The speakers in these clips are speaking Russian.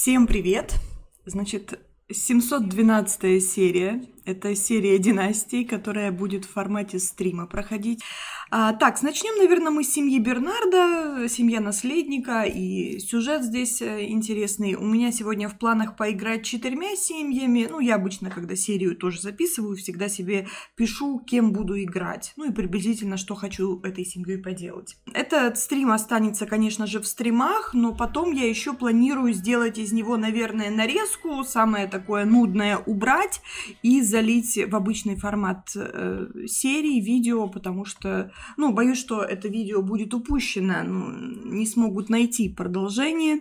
Всем привет! Значит, 712 серия это серия династий, которая будет в формате стрима проходить. А, так, начнем, наверное, мы с семьи Бернарда, семья наследника, и сюжет здесь э, интересный. У меня сегодня в планах поиграть четырьмя семьями. Ну, я обычно, когда серию тоже записываю, всегда себе пишу, кем буду играть. Ну и приблизительно, что хочу этой семьей поделать. Этот стрим останется, конечно же, в стримах, но потом я еще планирую сделать из него, наверное, нарезку, самое такое нудное убрать и за залить в обычный формат э, серии видео, потому что, ну, боюсь, что это видео будет упущено, ну, не смогут найти продолжение,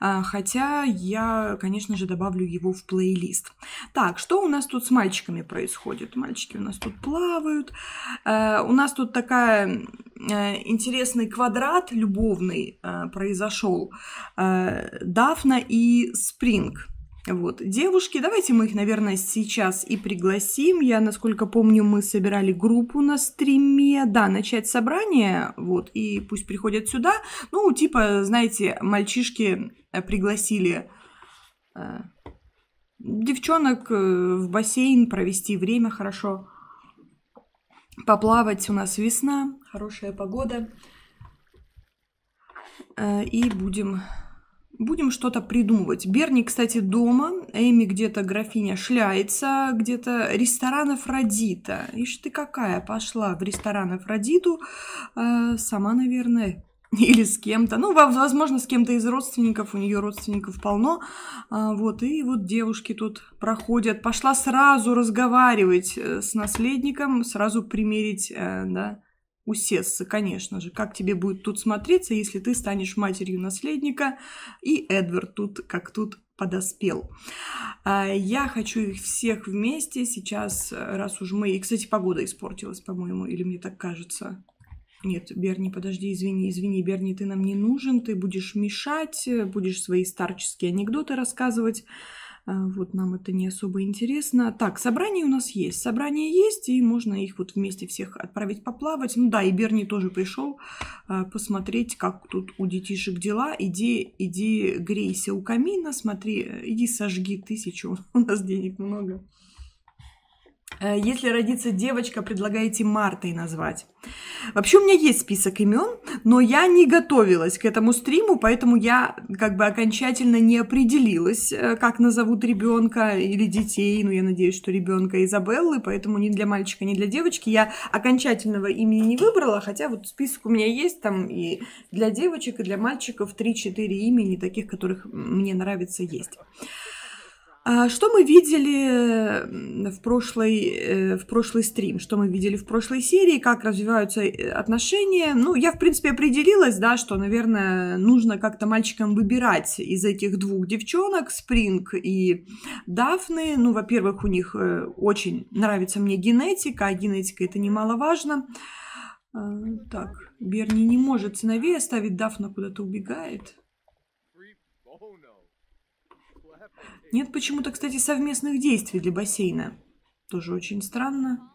э, хотя я, конечно же, добавлю его в плейлист. Так, что у нас тут с мальчиками происходит? Мальчики у нас тут плавают, э, у нас тут такая э, интересный квадрат любовный э, произошел э, Дафна и Спринг. Вот, девушки, давайте мы их, наверное, сейчас и пригласим. Я, насколько помню, мы собирали группу на стриме. Да, начать собрание, вот, и пусть приходят сюда. Ну, типа, знаете, мальчишки э, пригласили э, девчонок э, в бассейн провести время хорошо. Поплавать у нас весна, хорошая погода. Э, и будем Будем что-то придумывать. Берни, кстати, дома. Эми где-то графиня шляется, где-то ресторан Афродита. Ишь ты какая, пошла в ресторан Афродиту. Э, сама, наверное, или с кем-то. Ну, возможно, с кем-то из родственников. У нее родственников полно. А, вот, и вот девушки тут проходят. Пошла сразу разговаривать э, с наследником, сразу примерить, э, да, усессы, конечно же. Как тебе будет тут смотреться, если ты станешь матерью наследника, и Эдвард тут, как тут, подоспел. А, я хочу их всех вместе сейчас, раз уж мы... И, кстати, погода испортилась, по-моему, или мне так кажется. Нет, Берни, подожди, извини, извини, Берни, ты нам не нужен, ты будешь мешать, будешь свои старческие анекдоты рассказывать. А, вот нам это не особо интересно. Так, собрание у нас есть. Собрание есть, и можно их вот вместе всех отправить поплавать. Ну да, и Берни тоже пришел а, посмотреть, как тут у детишек дела. Иди, иди грейся у камина, смотри, иди сожги тысячу. У нас денег много. Э, если родится девочка, предлагаете Мартой назвать. Вообще у меня есть список имен, но я не готовилась к этому стриму, поэтому я как бы окончательно не определилась, э, как назовут ребенка или детей. Ну, я надеюсь, что ребенка Изабеллы, поэтому ни для мальчика, ни для девочки. Я окончательного имени не выбрала, хотя вот список у меня есть там и для девочек, и для мальчиков 3-4 имени таких, которых мне нравится, есть. А что мы видели в прошлой э, в прошлый стрим, что мы видели в прошлой серии, как развиваются э, отношения. Ну, я, в принципе, определилась, да, что, наверное, нужно как-то мальчикам выбирать из этих двух девчонок, Спринг и Дафны. Ну, во-первых, у них э, очень нравится мне генетика, а генетика это немаловажно. А, так, Берни не может сыновей оставить, Дафна куда-то убегает. Нет почему-то, кстати, совместных действий для бассейна. Тоже очень странно.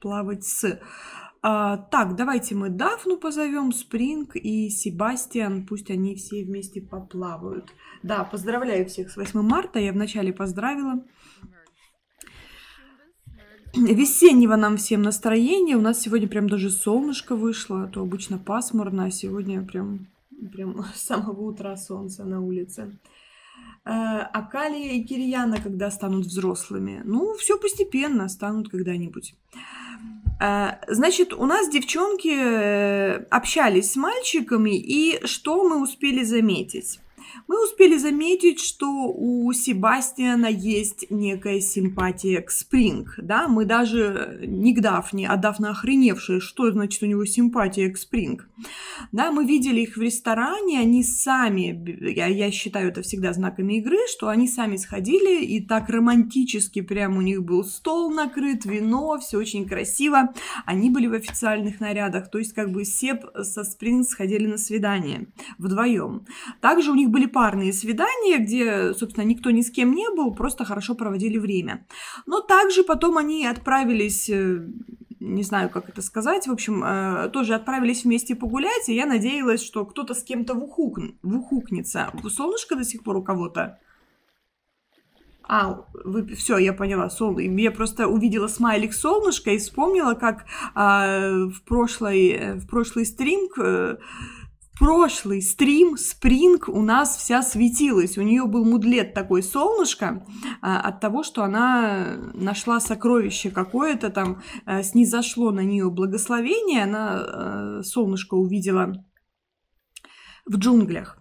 Плавать с... А, так, давайте мы Дафну позовем, Спринг и Себастьян. Пусть они все вместе поплавают. Да, поздравляю всех с 8 марта. Я вначале поздравила. Весеннего нам всем настроения. У нас сегодня прям даже солнышко вышло. А то обычно пасмурно, а сегодня прям, прям с самого утра солнце на улице. Э, Акалия и Кирьяна, когда станут взрослыми. Ну, все постепенно станут когда-нибудь. Э, значит, у нас девчонки э, общались с мальчиками, и что мы успели заметить? мы успели заметить, что у Себастьяна есть некая симпатия к Спринг. Да? Мы даже э, не к Дафне, а Дафна охреневшая, что значит у него симпатия к Спринг. Да, мы видели их в ресторане, они сами, я, я считаю это всегда знаками игры, что они сами сходили и так романтически прям у них был стол накрыт, вино, все очень красиво. Они были в официальных нарядах, то есть как бы Себ со Спринг сходили на свидание вдвоем. Также у них были парные свидания, где, собственно, никто ни с кем не был, просто хорошо проводили время. Но также потом они отправились э, не знаю, как это сказать, в общем, э, тоже отправились вместе погулять, и я надеялась, что кто-то с кем-то вухук... вухукнется. Солнышко до сих пор у кого-то? А, вы, все, я поняла, сол... я просто увидела смайлик солнышко и вспомнила, как а, в, прошлой, э, в прошлый стрим... К, прошлый стрим Спринг у нас вся светилась. У нее был мудлет такой солнышко а, от того, что она нашла сокровище какое-то там, а, снизошло на нее благословение, она а, солнышко увидела в джунглях.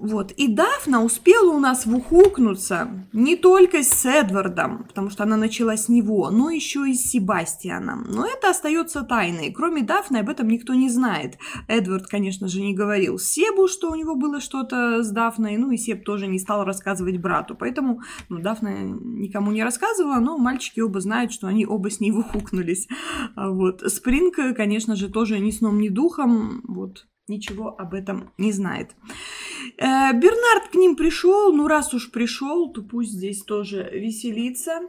Вот. И Дафна успела у нас вухукнуться не только с Эдвардом, потому что она начала с него, но еще и с Себастьяном. Но это остается тайной. Кроме Дафны об этом никто не знает. Эдвард, конечно же, не говорил Себу, что у него было что-то с Дафной, ну и Себ тоже не стал рассказывать брату. Поэтому ну, Дафна никому не рассказывала, но мальчики оба знают, что они оба с ней вухукнулись. А вот. Спринг, конечно же, тоже ни сном, ни духом. Вот ничего об этом не знает. Э, Бернард к ним пришел, ну раз уж пришел, то пусть здесь тоже веселится.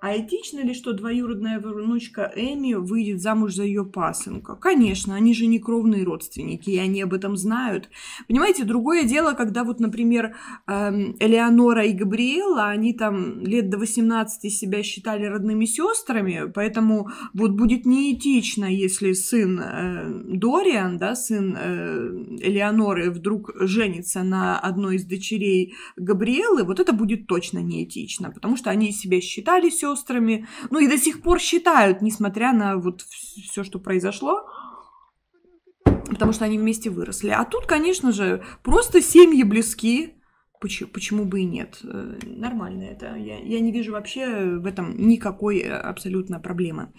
А этично ли, что двоюродная внучка Эми выйдет замуж за ее пасынка? Конечно, они же не кровные родственники, и они об этом знают. Понимаете, другое дело, когда вот, например, эм, Элеонора и Габриэла, они там лет до 18 себя считали родными сестрами, поэтому вот будет неэтично, если сын э, Дориан, да, сын э, Элеоноры вдруг женится на одной из дочерей Габриэлы, вот это будет точно неэтично, потому что они себя считали сестрами, сестрами, ну и до сих пор считают, несмотря на вот все, что произошло, потому что они вместе выросли. А тут, конечно же, просто семьи близки, Почему, почему бы и нет? Э, нормально это. Я, я не вижу вообще в этом никакой э, абсолютно проблемы.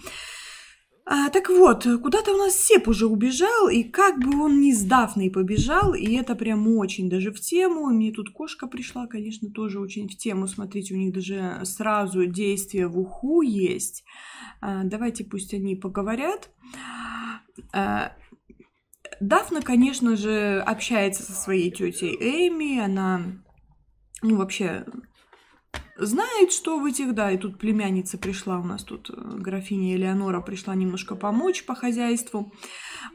А, так вот, куда-то у нас Сеп уже убежал, и как бы он ни с Дафной побежал, и это прям очень даже в тему. Мне тут кошка пришла, конечно, тоже очень в тему. Смотрите, у них даже сразу действие в уху есть. А, давайте пусть они поговорят. А, Дафна, конечно же, общается со своей тетей Эми, она ну, вообще знает, что в этих, да, и тут племянница пришла у нас, тут э, графиня Элеонора пришла немножко помочь по хозяйству.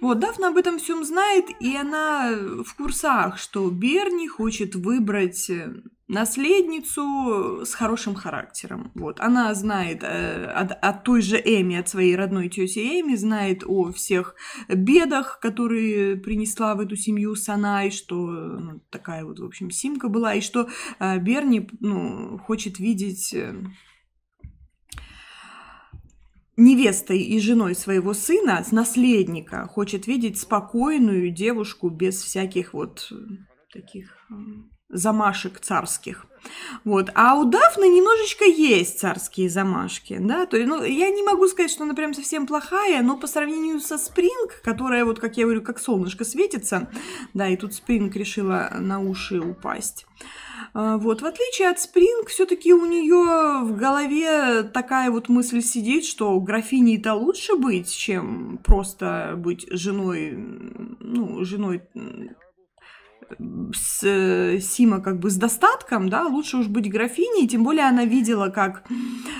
Вот, Дафна об этом всем знает, и она в курсах, что Берни хочет выбрать э, наследницу с хорошим характером. Вот. Она знает э, от, от той же Эми, от своей родной тети Эми, знает о всех бедах, которые принесла в эту семью Сана, что ну, такая вот, в общем, симка была, и что э, Берни ну, хочет видеть... Э, невестой и женой своего сына, наследника, хочет видеть спокойную девушку без всяких вот э, таких замашек царских. Вот. А у Дафны немножечко есть царские замашки, да, то есть, ну, я не могу сказать, что она прям совсем плохая, но по сравнению со Спринг, которая, вот, как я говорю, как солнышко светится, да, и тут Спринг решила на уши упасть. А, вот, в отличие от Спринг, все-таки у нее в голове такая вот мысль сидит, что графиней-то лучше быть, чем просто быть женой, ну, женой с, э, Сима как бы с достатком, да, лучше уж быть графиней, тем более она видела, как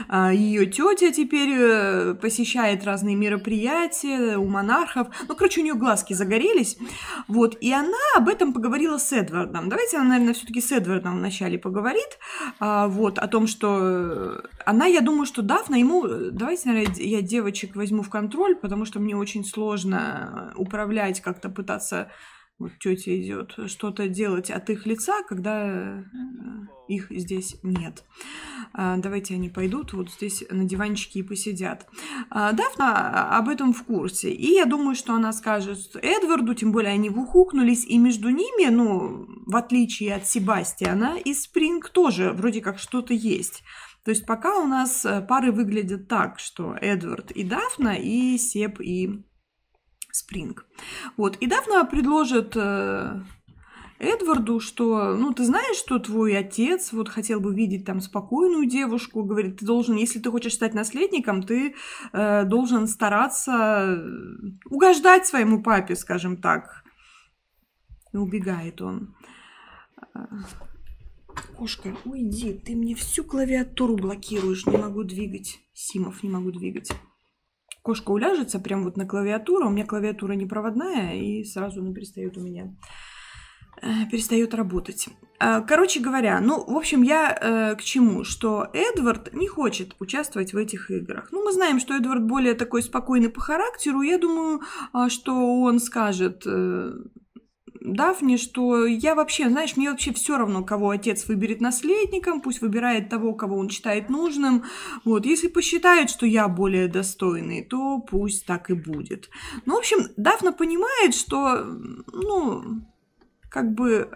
а, ее тетя теперь э, посещает разные мероприятия у монархов. Ну, короче, у нее глазки загорелись. Вот, и она об этом поговорила с Эдвардом. Давайте она, наверное, все-таки с Эдвардом вначале поговорит. А, вот, о том, что э, она, я думаю, что Дафна ему... Давайте, наверное, я девочек возьму в контроль, потому что мне очень сложно управлять, как-то пытаться вот тетя идет что-то делать от их лица, когда э, их здесь нет. А, давайте они пойдут вот здесь на диванчике и посидят. А, Дафна а, об этом в курсе. И я думаю, что она скажет Эдварду, тем более они ухукнулись, и между ними, ну, в отличие от Себастьяна и Спринг тоже вроде как что-то есть. То есть пока у нас э, пары выглядят так, что Эдвард и Дафна, и Сеп и Spring. Вот. И Дафна предложит э, Эдварду, что, ну, ты знаешь, что твой отец вот хотел бы видеть там спокойную девушку, говорит, ты должен, если ты хочешь стать наследником, ты э, должен стараться э, угождать своему папе, скажем так. И убегает он. А, кошка, уйди, ты мне всю клавиатуру блокируешь, не могу двигать. Симов, не могу двигать кошка уляжется прям вот на клавиатуру. У меня клавиатура не проводная, и сразу она перестает у меня э, перестает работать. Э, короче говоря, ну, в общем, я э, к чему? Что Эдвард не хочет участвовать в этих играх. Ну, мы знаем, что Эдвард более такой спокойный по характеру. Я думаю, э, что он скажет, э, Дафни, что я вообще, знаешь, мне вообще все равно, кого отец выберет наследником, пусть выбирает того, кого он считает нужным. Вот, если посчитает, что я более достойный, то пусть так и будет. Ну, в общем, Дафна понимает, что, ну, как бы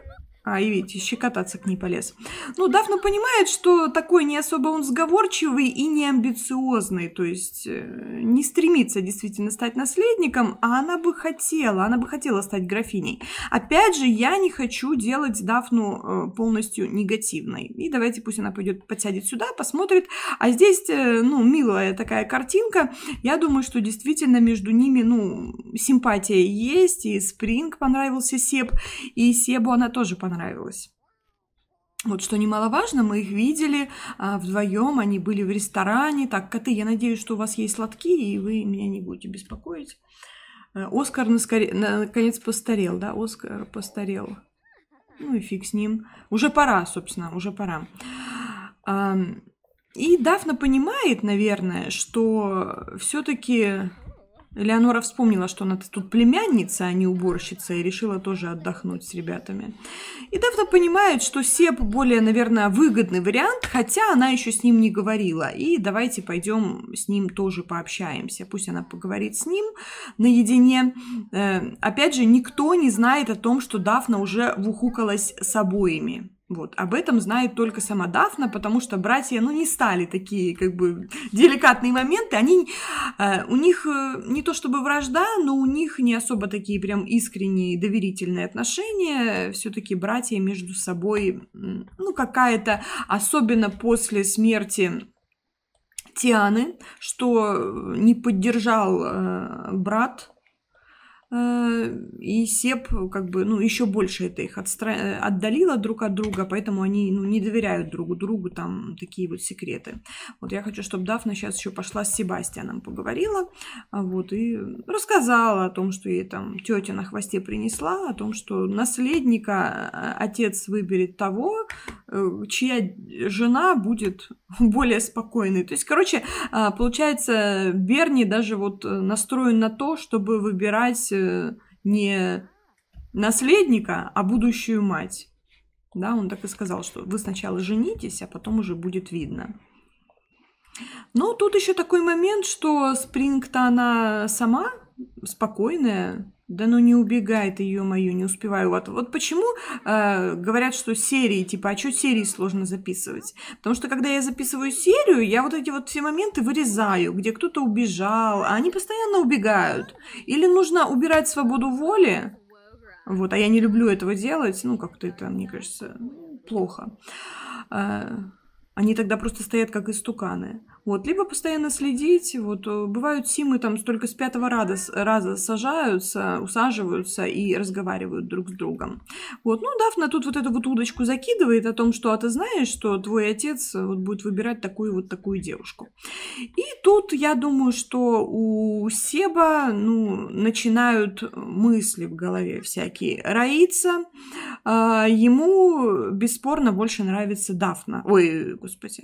а, и видите, щекотаться к ней полез. Ну, Дафна понимает, что такой не особо он сговорчивый и не амбициозный, то есть э, не стремится действительно стать наследником, а она бы хотела, она бы хотела стать графиней. Опять же, я не хочу делать Дафну э, полностью негативной. И давайте пусть она пойдет, подсядет сюда, посмотрит. А здесь, э, ну, милая такая картинка. Я думаю, что действительно между ними, ну, симпатия есть, и Спринг понравился Себ, и Себу она тоже понравилась понравилось. Вот что немаловажно, мы их видели а, вдвоем, они были в ресторане. Так, коты, я надеюсь, что у вас есть сладки, и вы меня не будете беспокоить. Э, Оскар наскоре... наконец постарел, да, Оскар постарел. Ну и фиг с ним. Уже пора, собственно, уже пора. А, и Дафна понимает, наверное, что все-таки Элеонора вспомнила, что она тут племянница, а не уборщица, и решила тоже отдохнуть с ребятами. И Дафна понимает, что Сеп более, наверное, выгодный вариант, хотя она еще с ним не говорила. И давайте пойдем с ним тоже пообщаемся. Пусть она поговорит с ним наедине. Э, опять же, никто не знает о том, что Дафна уже вухукалась с обоими. Вот. Об этом знает только сама Дафна, потому что братья, ну, не стали такие, как бы, деликатные моменты. Они, э, у них э, не то чтобы вражда, но у них не особо такие прям искренние доверительные отношения. Все-таки братья между собой, ну, какая-то, особенно после смерти Тианы, что э, не поддержал э, брат Э, и СЕП как бы, ну, еще больше это их отстра... Э, отдалило друг от друга, поэтому они, ну, не доверяют другу другу, там, такие вот секреты. Вот я хочу, чтобы Дафна сейчас еще пошла с Себастьяном поговорила, а, вот, и рассказала о том, что ей там тетя на хвосте принесла, о том, что наследника э, отец выберет того, чья жена будет более спокойной. То есть, короче, а, получается, Берни даже вот настроен на то, чтобы выбирать Э, не наследника, а будущую мать. Да, он так и сказал, что вы сначала женитесь, а потом уже будет видно. Но тут еще такой момент, что Спринг-то она сама спокойная, да ну не убегает ее мою, не успеваю. Вот, вот почему э, говорят, что серии, типа, а что серии сложно записывать? Потому что, когда я записываю серию, я вот эти вот все моменты вырезаю, где кто-то убежал, а они постоянно убегают. Или нужно убирать свободу воли, вот, а я не люблю этого делать, ну, как-то это, мне кажется, плохо. Э, они тогда просто стоят как истуканы. Вот, либо постоянно следить, вот, э, бывают симы там только с пятого раза, раза сажаются, усаживаются и разговаривают друг с другом. Вот, ну, Дафна тут вот эту вот удочку закидывает о том, что, а ты знаешь, что твой отец э, вот будет выбирать такую вот такую девушку. И тут я думаю, что у Себа, ну, начинают мысли в голове всякие роиться. А, ему бесспорно больше нравится Дафна. Ой, господи,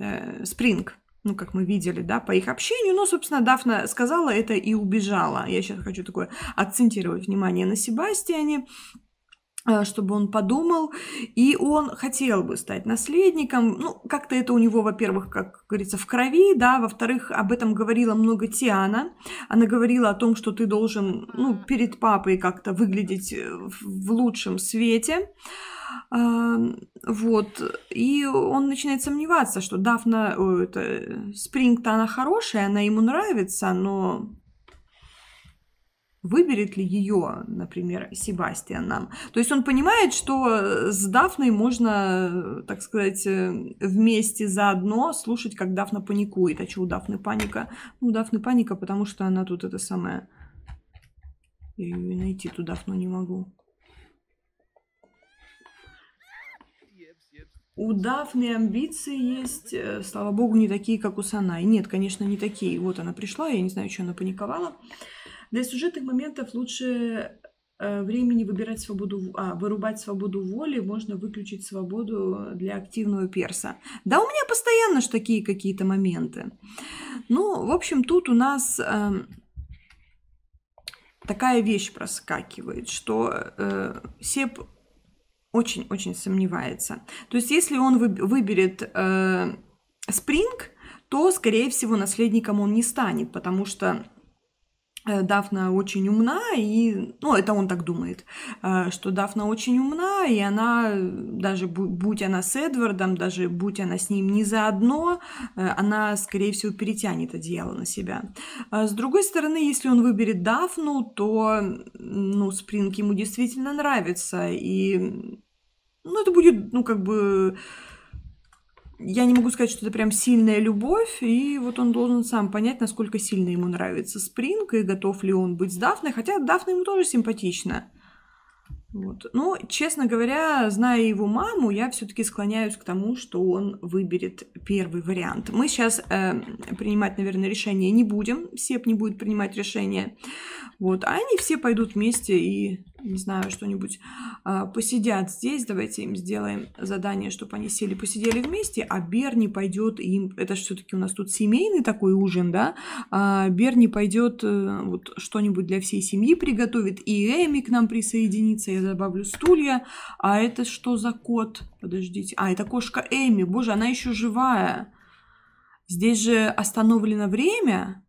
э, Спринг ну, как мы видели, да, по их общению. Но, собственно, Дафна сказала это и убежала. Я сейчас хочу такое акцентировать внимание на Себастьяне. Э, чтобы он подумал, и он хотел бы стать наследником. Ну, как-то это у него, во-первых, как говорится, в крови, да, во-вторых, об этом говорила много Тиана. Она говорила о том, что ты должен, ну, перед папой как-то выглядеть э, в лучшем свете. А, вот. И он начинает сомневаться, что Дафна, это, э, Спринг-то она хорошая, она ему нравится, но выберет ли ее, например, Себастьян нам. То есть он понимает, что э, с Дафной можно, э, так сказать, э, вместе заодно слушать, как Дафна паникует. А что у Дафны паника? Ну, у Дафны паника, потому что она тут это самое... Я ее найти ту Дафну не могу. У Дафны амбиции есть, слава богу, не такие, как у Санай. Нет, конечно, не такие. Вот она пришла, я не знаю, что она паниковала. Для сюжетных моментов лучше э, времени выбирать свободу, а, вырубать свободу воли, можно выключить свободу для активного перса. Да, у меня постоянно ж такие какие-то моменты. Ну, в общем, тут у нас э, такая вещь проскакивает, что э, Сеп очень-очень сомневается. То есть, если он выберет э, спринг, то, скорее всего, наследником он не станет, потому что Э, Дафна очень умна, и, ну, это он так думает, э, что Дафна очень умна, и она, э, даже будь она с Эдвардом, даже будь она с ним не заодно, она, скорее всего, перетянет одеяло на себя. А с другой стороны, если он выберет Дафну, то, ну, Спринг ему действительно нравится, и, ну, это будет, ну, как бы я не могу сказать, что это прям сильная любовь, и вот он должен сам понять, насколько сильно ему нравится Спринг, и готов ли он быть с Дафной, хотя Дафна ему тоже симпатична. Вот. Но, честно говоря, зная его маму, я все-таки склоняюсь к тому, что он выберет первый вариант. Мы сейчас э, принимать, наверное, решение не будем. Сеп не будет принимать решение. Вот. А они все пойдут вместе и не знаю, что-нибудь а, посидят здесь, давайте им сделаем задание, чтобы они сели, посидели вместе, а Берни пойдет им, это же все-таки у нас тут семейный такой ужин, да, а Берни пойдет э, вот что-нибудь для всей семьи приготовит, и Эми к нам присоединится, я добавлю стулья, а это что за кот? Подождите, а это кошка Эми, боже, она еще живая. Здесь же остановлено время,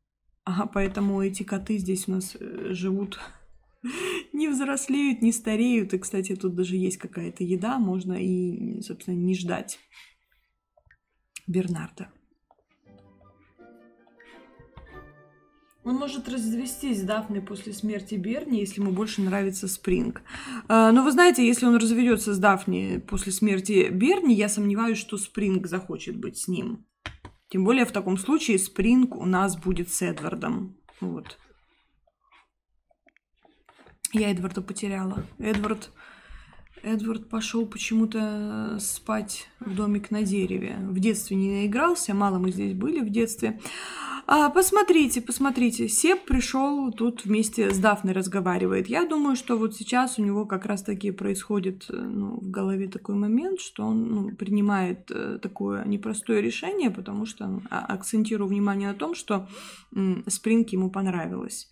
ага, поэтому эти коты здесь у нас э, живут не взрослеют, не стареют. И, кстати, тут даже есть какая-то еда, можно и, собственно, не ждать Бернарда. Он может развестись с Дафной после смерти Берни, если ему больше нравится Спринг. А, Но ну, вы знаете, если он разведется с Дафни после смерти Берни, я сомневаюсь, что Спринг захочет быть с ним. Тем более в таком случае Спринг у нас будет с Эдвардом. Вот. Я Эдварда потеряла. Эдвард... Эдвард пошел почему-то спать в домик на дереве. В детстве не наигрался, мало мы здесь были в детстве. А, посмотрите, посмотрите, Сеп пришел тут вместе с Дафной разговаривает. Я думаю, что вот сейчас у него как раз-таки происходит э, ну, в голове такой момент, что он ну, принимает э, такое непростое решение, потому что а, акцентирую внимание на том, что м, Спринг ему понравилось.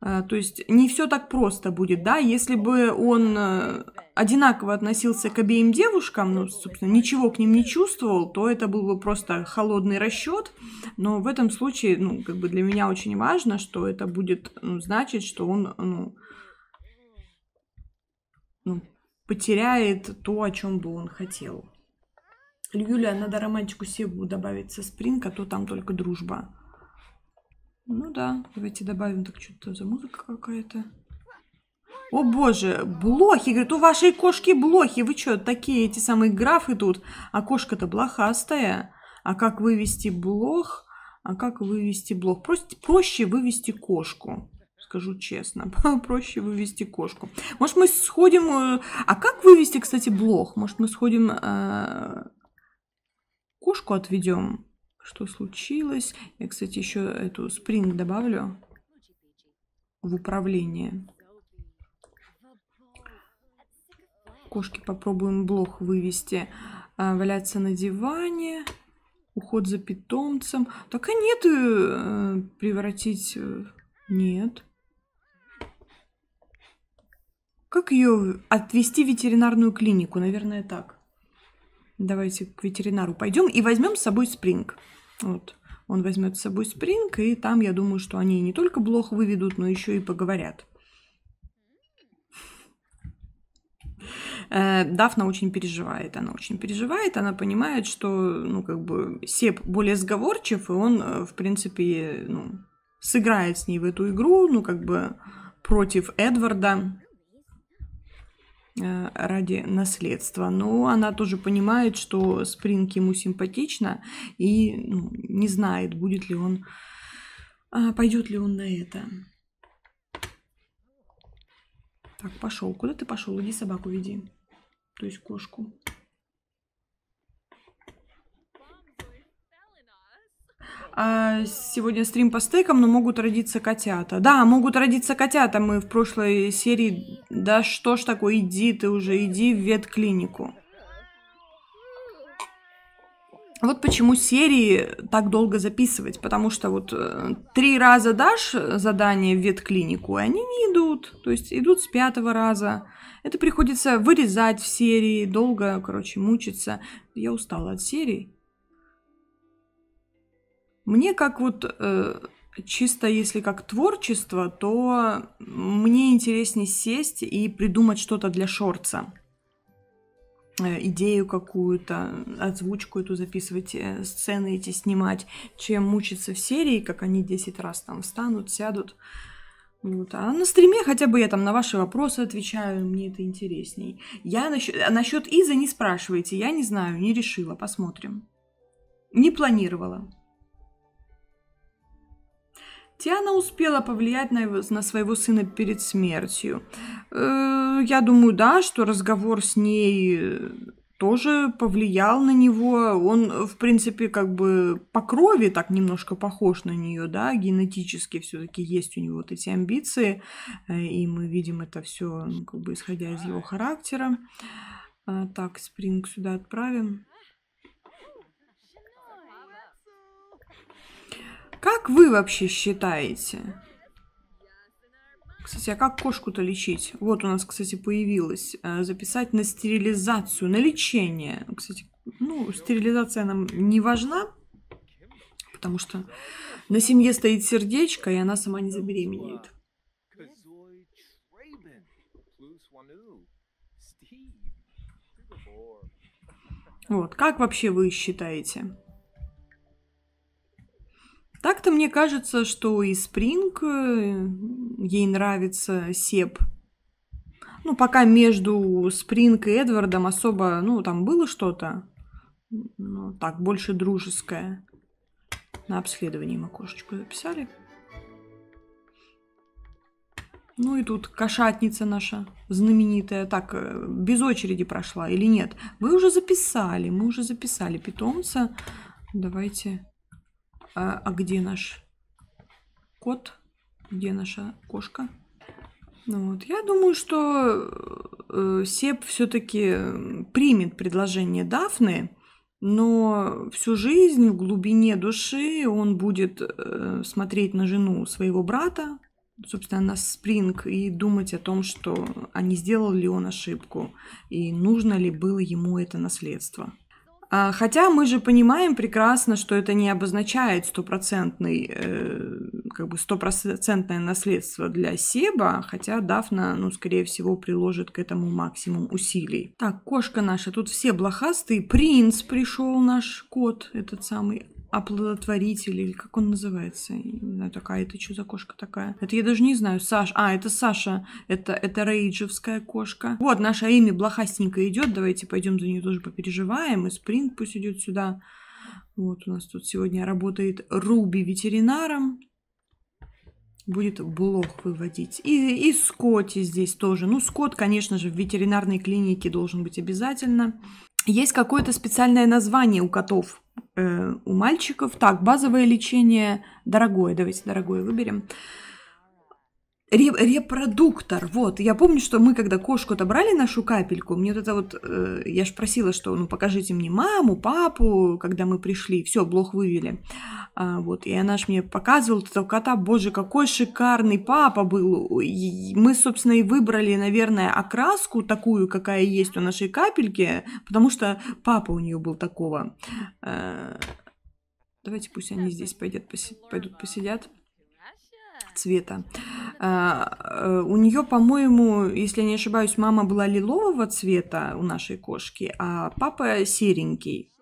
А, то есть не все так просто будет, да, если бы он э, одинаково относился к обеим девушкам, ну, собственно, ничего к ним не чувствовал, то это был бы просто холодный расчет, но в этом случае, ну, как бы для меня очень важно, что это будет ну, значить, что он, ну, ну, потеряет то, о чем бы он хотел. Юля, надо романтику себе добавить со спринка, то там только дружба. Ну да, давайте добавим так что-то за музыка какая-то. О боже, блохи, говорит, у вашей кошки блохи. Вы что, такие эти самые графы тут? А кошка-то блохастая. А как вывести блох? А как вывести блох? Просто проще вывести кошку. Скажу честно, проще вывести кошку. Может, мы сходим... Э, а как вывести, кстати, блох? Может, мы сходим... Э... Кошку отведем что случилось. Я, кстати, еще эту спринт добавлю в управление. Кошки попробуем блох вывести. А, валяться на диване. Уход за питомцем. Так и нет э, превратить... Э, нет. Как ее отвезти в ветеринарную клинику? Наверное, так. Давайте к ветеринару пойдем и возьмем с собой спринг. Вот. Он возьмет с собой спринг, и там, я думаю, что они не только блох выведут, но еще и поговорят. Э, Дафна очень переживает, она очень переживает, она понимает, что, ну, как бы, Сеп более сговорчив, и он, э, в принципе, ну, сыграет с ней в эту игру, ну, как бы, против Эдварда. Э, ради наследства. Но она тоже понимает, что Спринг ему симпатично и ну, не знает, будет ли он, а, пойдет ли он на это. Так, пошел. Куда ты пошел? Иди собаку веди. То есть кошку. А сегодня стрим по стейкам, но могут родиться котята. Да, могут родиться котята. Мы в прошлой серии... Да что ж такое, иди ты уже, иди в ветклинику. Вот почему серии так долго записывать, потому что вот э, три раза дашь задание в ветклинику, и они не идут, то есть идут с пятого раза. Это приходится вырезать в серии, долго, короче, мучиться. Я устала от серий. Мне как вот э, чисто если как творчество, то мне интереснее сесть и придумать что-то для шорца. Э, идею какую-то, озвучку эту записывать, э, сцены эти снимать, чем мучиться в серии, как они 10 раз там встанут, сядут. Вот. А на стриме хотя бы я там на ваши вопросы отвечаю, мне это интересней. Я а насчет Изы не спрашивайте, я не знаю, не решила, посмотрим. Не планировала. Тиана успела повлиять на, его, на своего сына перед смертью. Э, я думаю, да, что разговор с ней э, тоже повлиял на него. Он, в принципе, как бы по крови так немножко похож на нее, да, генетически все-таки есть у него вот эти амбиции, э, и мы видим это все, ну, как бы исходя из его характера. Э, так, спринг сюда отправим. Как вы вообще считаете? Кстати, а как кошку-то лечить? Вот у нас, кстати, появилось. Э, записать на стерилизацию, на лечение. Кстати, ну, стерилизация нам не важна, потому что на семье стоит сердечко, и она сама не забеременеет. Вот, как вообще вы считаете? Так-то мне кажется, что и Спринг э, ей нравится Сеп. Ну, пока между Спринг и Эдвардом особо, ну, там было что-то. Ну, так, больше дружеское. На обследование мы кошечку записали. Ну и тут кошатница наша знаменитая. Так, э, без очереди прошла или нет? Вы уже записали, мы уже записали питомца. Давайте а, а где наш кот? Где наша кошка? Ну вот, я думаю, что э, Сеп все-таки примет предложение Дафны, но всю жизнь в глубине души он будет э, смотреть на жену своего брата, собственно, на Спринг, и думать о том, что а не сделал ли он ошибку, и нужно ли было ему это наследство. А, хотя мы же понимаем прекрасно, что это не обозначает стопроцентный, э, как бы стопроцентное наследство для Себа, хотя Дафна, ну, скорее всего, приложит к этому максимум усилий. Так, кошка наша, тут все блохастые, принц пришел наш кот, этот самый оплодотворитель, или как он называется. не знаю, такая, это что за кошка такая? Это я даже не знаю. Саш, а, это Саша, это, это рейджевская кошка. Вот, наша Эми блохастенько идет, давайте пойдем за нее тоже попереживаем, и Спринт пусть идет сюда. Вот у нас тут сегодня работает Руби ветеринаром. Будет блох выводить. И, и Скотти здесь тоже. Ну, Скотт, конечно же, в ветеринарной клинике должен быть обязательно. Есть какое-то специальное название у котов Э, у мальчиков. Так, базовое лечение дорогое. Давайте дорогое выберем репродуктор, вот. Я помню, что мы, когда кошку отобрали нашу капельку, мне вот это вот, э, я же просила, что, ну, покажите мне маму, папу, когда мы пришли, все, блох вывели. А, вот, и она же мне показывала этого кота, боже, какой шикарный папа был. И мы, собственно, и выбрали, наверное, окраску такую, какая есть у нашей капельки, потому что папа у нее был такого. Э, давайте пусть они здесь пойдут, поси, пойдут посидят цвета. А, э, у нее, по-моему, если я не ошибаюсь, мама была лилового цвета у нашей кошки, а папа серенький.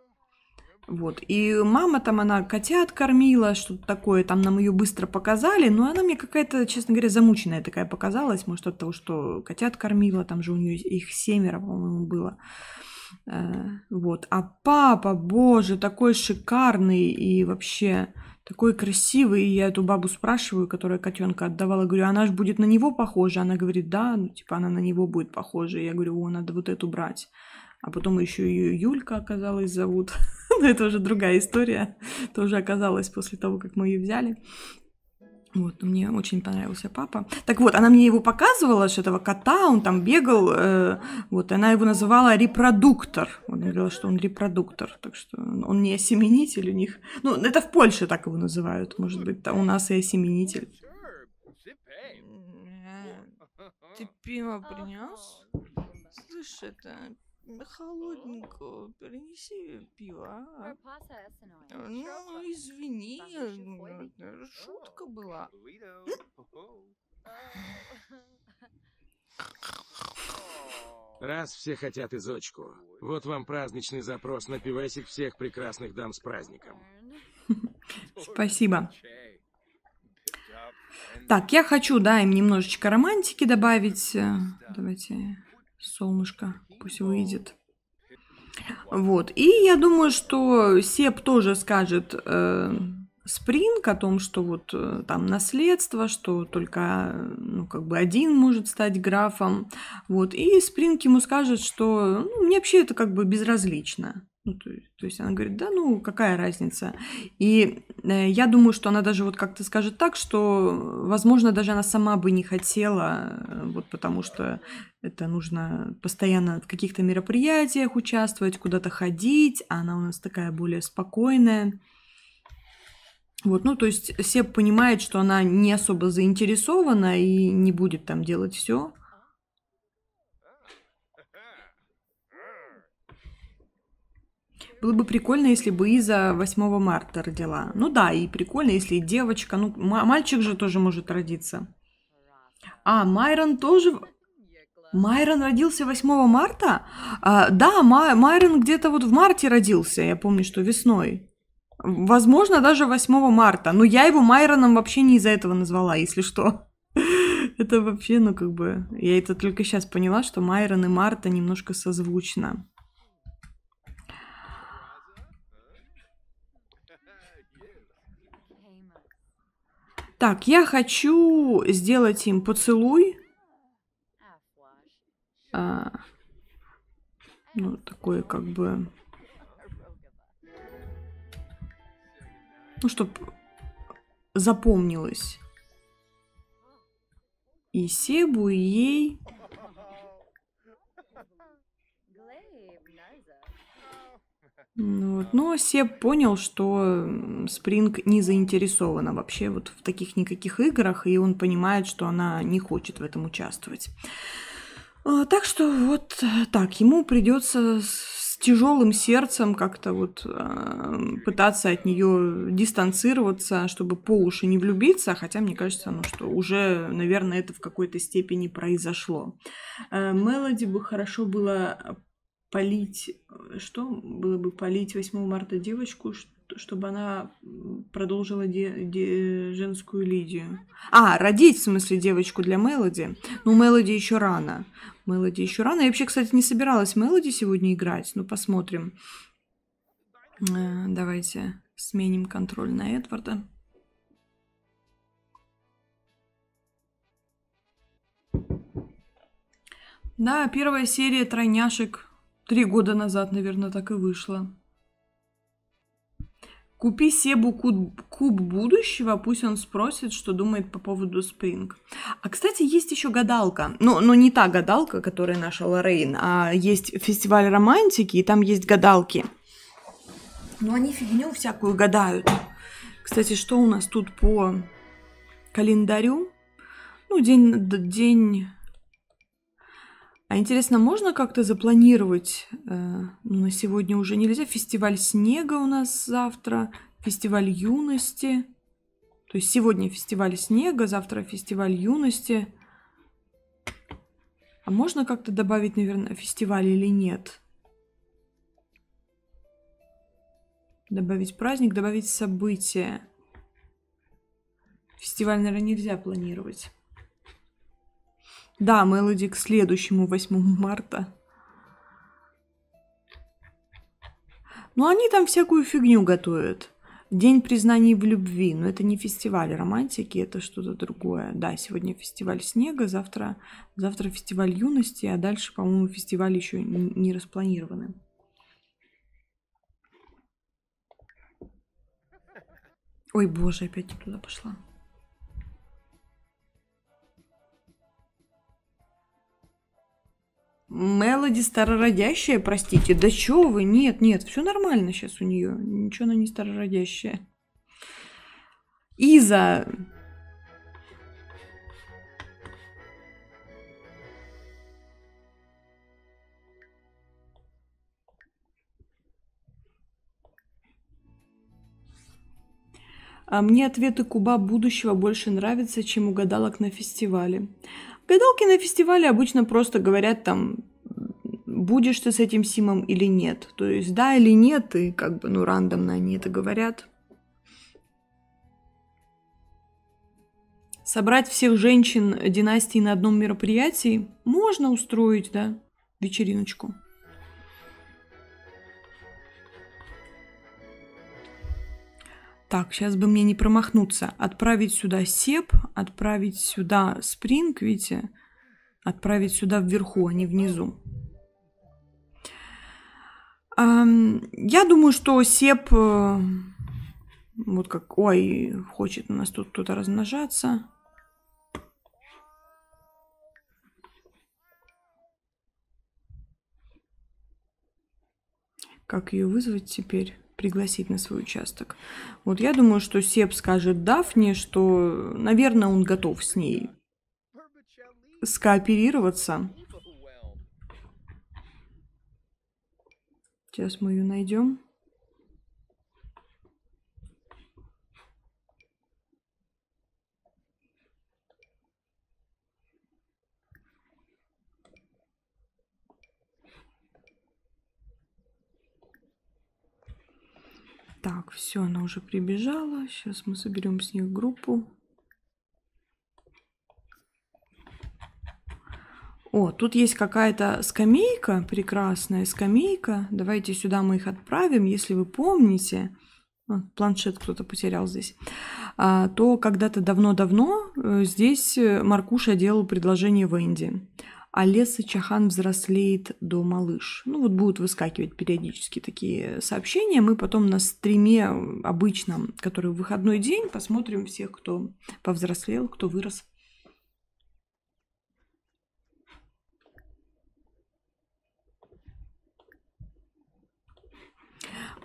Вот. И мама там, она котят кормила, что-то такое, там нам ее быстро показали, но она мне какая-то, честно говоря, замученная такая показалась, может, от того, что котят кормила, там же у нее их семеро, по-моему, было. Uh, Э, вот. А папа, боже, такой шикарный и вообще такой красивый. И я эту бабу спрашиваю, которая котенка отдавала, говорю, она же будет на него похожа. Она говорит, да, ну, типа она на него будет похожа. Я говорю, о, надо вот эту брать. А потом еще ее Юлька оказалась зовут. Но это уже другая история. Тоже оказалась после того, как мы ее взяли. Вот, мне очень понравился папа. Так вот, она мне его показывала, что этого кота, он там бегал, э, вот, она его называла репродуктор. Она говорила, что он репродуктор, так что он не осеменитель у них. Ну, это в Польше так его называют, может быть, у нас и осеменитель. Ты пиво принес? Слышь, это холодненько, принеси пиво, а. Ну, извини, шутка была. Раз все хотят изочку, вот вам праздничный запрос на пивасик всех прекрасных дам с праздником. Спасибо. Так, я хочу, да, им немножечко романтики добавить. Э, давайте солнышко, пусть выйдет. Вот, и я думаю, что Сеп тоже скажет э, Спринг о том, что вот э, там наследство, что только, ну, как бы один может стать графом, вот, и Спринг ему скажет, что ну, мне вообще это как бы безразлично, ну, то, то есть она говорит, да, ну какая разница. И э, я думаю, что она даже вот как-то скажет так, что, возможно, даже она сама бы не хотела, э, вот потому что это нужно постоянно в каких-то мероприятиях участвовать, куда-то ходить, а она у нас такая более спокойная. Вот, ну, то есть все понимает, что она не особо заинтересована и не будет там делать все. Было бы прикольно, если бы Иза 8 марта родила. Ну да, и прикольно, если и девочка. Ну, а мальчик же тоже может родиться. А, Майрон тоже... Майрон родился 8 марта? А, да, Май... Майрон где-то вот в марте родился, я помню, что весной. Возможно, даже 8 марта. Но я его Майроном вообще не из-за этого назвала, если что. Это вообще, ну как бы... Я это только сейчас поняла, что Майрон и Марта немножко созвучно. Так, я хочу сделать им поцелуй. А, ну, такое как бы... Ну, чтоб запомнилось. И Себу, и ей. Ну вот. Но Себ понял, что Спринг не заинтересована вообще вот в таких никаких играх, и он понимает, что она не хочет в этом участвовать. А, так что вот э, так, ему придется с тяжелым сердцем как-то вот эм, пытаться от нее дистанцироваться, чтобы по уши не влюбиться, хотя мне кажется, ну что уже, наверное, это в какой-то степени произошло. Э, Мелоди бы хорошо было полить, э, что было бы полить 8 марта девочку, чтобы она продолжила де, де, женскую лидию. А, родить, в смысле, девочку для Мелоди. Ну, Мелоди еще рано. Мелоди еще рано. Я вообще, кстати, не собиралась Мелоди сегодня играть. Ну, посмотрим. Э, давайте сменим контроль на Эдварда. Да, первая серия тройняшек Три года назад, наверное, так и вышло. Купи Себу куб, будущего, пусть он спросит, что думает по поводу Спринг. А, кстати, есть еще гадалка, но, ну, но ну, не та гадалка, которая наша Лоррейн, а есть фестиваль романтики, и там есть гадалки. Но ну, они фигню всякую гадают. Кстати, что у нас тут по календарю? Ну, день, день а интересно, можно как-то запланировать? Э, ну, на сегодня уже нельзя. Фестиваль снега у нас завтра, фестиваль юности. То есть сегодня фестиваль снега, завтра фестиваль юности. А можно как-то добавить, наверное, фестиваль или нет? Добавить праздник, добавить события. Фестиваль, наверное, нельзя планировать. Да, Мелоди к следующему 8 марта. Ну, они там всякую фигню готовят. День признаний в любви. Но это не фестиваль романтики, это что-то другое. Да, сегодня фестиваль снега, завтра, завтра фестиваль юности, а дальше, по-моему, фестиваль еще не распланированы. Ой, боже, опять туда пошла. Мелоди старородящая, простите. Да чё вы? Нет, нет, все нормально сейчас у нее. Ничего она не старородящая. Иза. А мне ответы Куба будущего больше нравятся, чем угадалок на фестивале. Гадалки на фестивале обычно просто говорят там, будешь ты с этим Симом или нет. То есть да или нет, и как бы, ну, рандомно они это говорят. Собрать всех женщин династии на одном мероприятии можно устроить, да, вечериночку. Так, сейчас бы мне не промахнуться. Отправить сюда сеп, отправить сюда спринг, видите? Отправить сюда вверху, а не внизу. Я думаю, что сеп... Э, вот как... Ой, хочет у нас тут кто-то размножаться. Как ее вызвать теперь? пригласить на свой участок. Вот я думаю, что Сеп скажет Дафне, что, наверное, он готов с ней скооперироваться. Сейчас мы ее найдем. все, она уже прибежала. Сейчас мы соберем с них группу. О, тут есть какая-то скамейка, прекрасная скамейка. Давайте сюда мы их отправим. Если вы помните, а, планшет кто-то потерял здесь, а, то когда-то давно-давно э, здесь э, Маркуша делал предложение Венди а Леса Чахан взрослеет до малыш. Ну вот будут выскакивать периодически такие сообщения. Мы потом на стриме обычном, который в выходной день, посмотрим всех, кто повзрослел, кто вырос.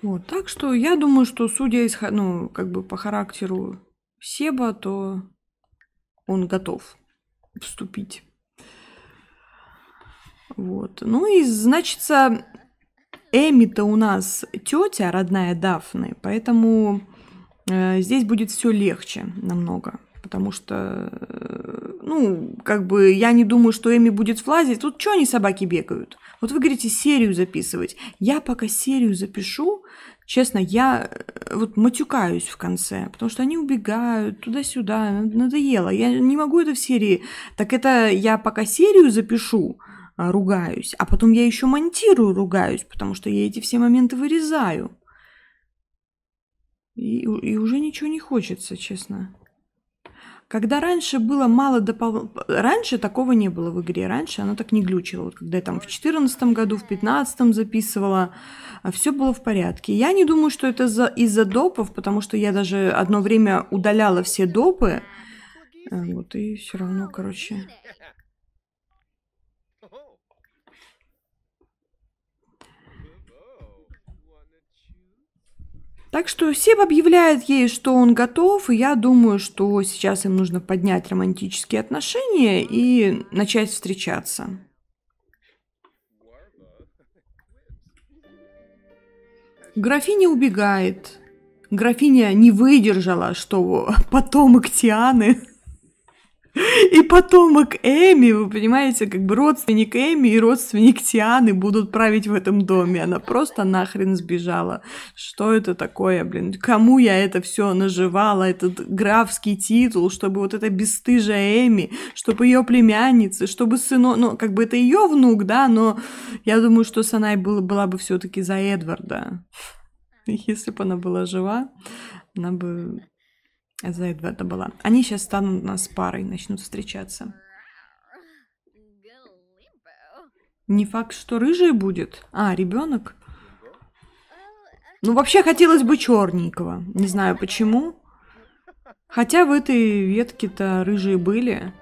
Вот, так что я думаю, что судя из, ну, как бы по характеру Себа, то он готов вступить вот. Ну и, значит, Эми-то у нас тетя, родная Дафны, поэтому э, здесь будет все легче намного. Потому что, э, ну, как бы я не думаю, что Эми будет влазить. Тут что они собаки бегают? Вот вы говорите серию записывать. Я пока серию запишу, честно, я э, вот матюкаюсь в конце, потому что они убегают туда-сюда, надоело. Я не могу это в серии. Так это я пока серию запишу, Э, ругаюсь, а потом я еще монтирую, ругаюсь, потому что я эти все моменты вырезаю. И, и уже ничего не хочется, честно. Когда раньше было мало допол... Раньше такого не было в игре. Раньше она так не глючила. Вот когда я там в 2014 году, в 2015 записывала, а все было в порядке. Я не думаю, что это за... из-за допов, потому что я даже одно время удаляла все допы. Э, вот, и все равно, короче, Так что Себ объявляет ей, что он готов, и я думаю, что сейчас им нужно поднять романтические отношения и начать встречаться. Графиня убегает. Графиня не выдержала, что потомок Тианы и потомок Эми, вы понимаете, как бы родственник Эми и родственник Тианы будут править в этом доме. Она просто нахрен сбежала. Что это такое, блин? Кому я это все наживала, этот графский титул, чтобы вот эта бесстыжая Эми, чтобы ее племянницы, чтобы сынок, ну, как бы это ее внук, да, но я думаю, что Санай была, была бы все-таки за Эдварда. Если бы она была жива, она бы за это была. Они сейчас станут у нас парой, начнут встречаться. Не факт, что рыжий будет. А, ребенок. Ну, вообще хотелось бы черненького. Не знаю почему. Хотя в этой ветке-то рыжие были.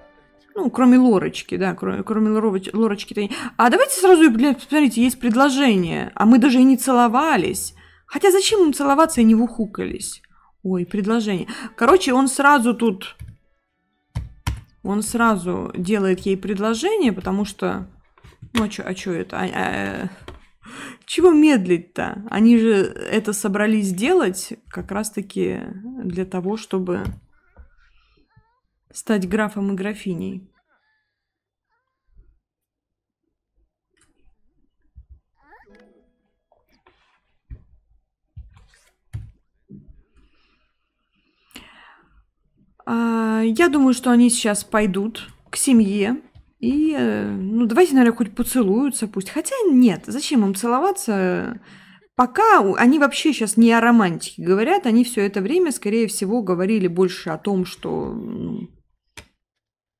Ну, кроме лорочки, да, кроме, кроме лорочки-то. А давайте сразу, посмотрите, есть предложение. А мы даже и не целовались. Хотя зачем им целоваться и не вухукались? Ой, предложение. Короче, он сразу тут... Он сразу делает ей предложение, потому что... Ну, а что а это? А, а, чего медлить-то? Они же это собрались делать как раз-таки для того, чтобы стать графом и графиней. А, я думаю, что они сейчас пойдут к семье. И, э, ну, давайте, наверное, хоть поцелуются пусть. Хотя нет, зачем им целоваться? Пока они вообще сейчас не о романтике говорят, они все это время, скорее всего, говорили больше о том, что ну,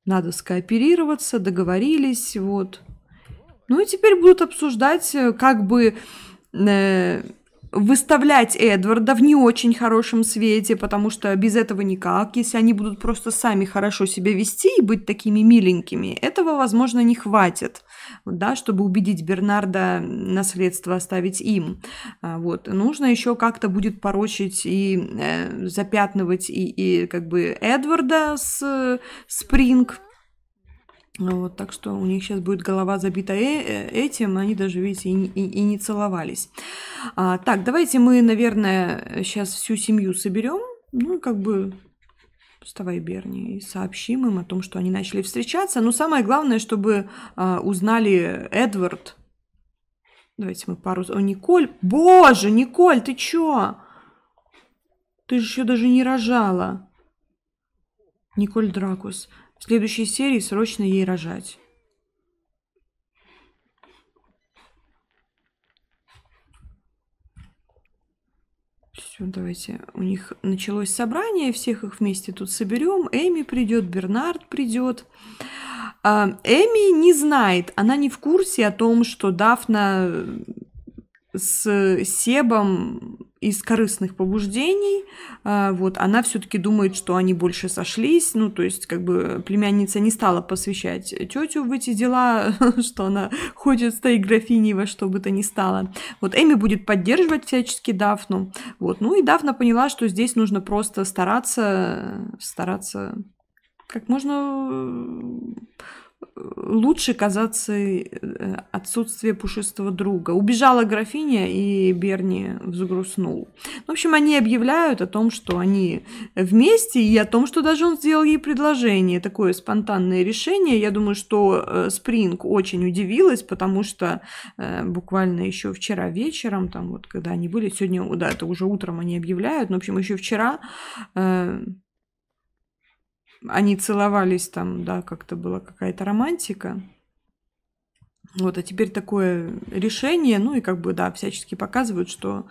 надо скооперироваться, договорились, вот. Ну и теперь будут обсуждать, э, как бы э, выставлять Эдварда в не очень хорошем свете, потому что без этого никак. Если они будут просто сами хорошо себя вести и быть такими миленькими, этого, возможно, не хватит, да, чтобы убедить Бернарда наследство оставить им. А, вот. Нужно еще как-то будет порочить и э, запятнывать и, и как бы Эдварда с э, Спринг, ну вот, так что у них сейчас будет голова забита э, э этим, они даже, видите, и, и, и не целовались. А, так, давайте мы, наверное, сейчас всю семью соберем. Ну, как бы вставай, Берни, и сообщим им о том, что они начали встречаться. Но самое главное, чтобы а, узнали Эдвард. Давайте мы пару... О, Николь! Боже, Николь, ты чё? Ты же еще даже не рожала. Николь Дракус. В следующей серии срочно ей рожать. Все, давайте. У них началось собрание, всех их вместе тут соберем. Эми придет, Бернард придет. А, Эми не знает, она не в курсе о том, что Дафна э, с Себом из корыстных побуждений, а, вот, она все-таки думает, что они больше сошлись, ну, то есть, как бы, племянница не стала посвящать тетю в эти дела, что она хочет стать графиней во что бы то ни стало. Вот, Эми будет поддерживать всячески Дафну, вот, ну, и Дафна поняла, что здесь нужно просто стараться, стараться как можно лучше казаться э, отсутствие пушистого друга. Убежала графиня, и Берни взгрустнул. В общем, они объявляют о том, что они вместе, и о том, что даже он сделал ей предложение. Такое спонтанное решение. Я думаю, что э, Спринг очень удивилась, потому что э, буквально еще вчера вечером, там вот когда они были, сегодня, да, это уже утром они объявляют, но, в общем, еще вчера они целовались там, да, как-то была какая-то романтика. Вот, а теперь такое решение, ну и как бы, да, всячески показывают, что,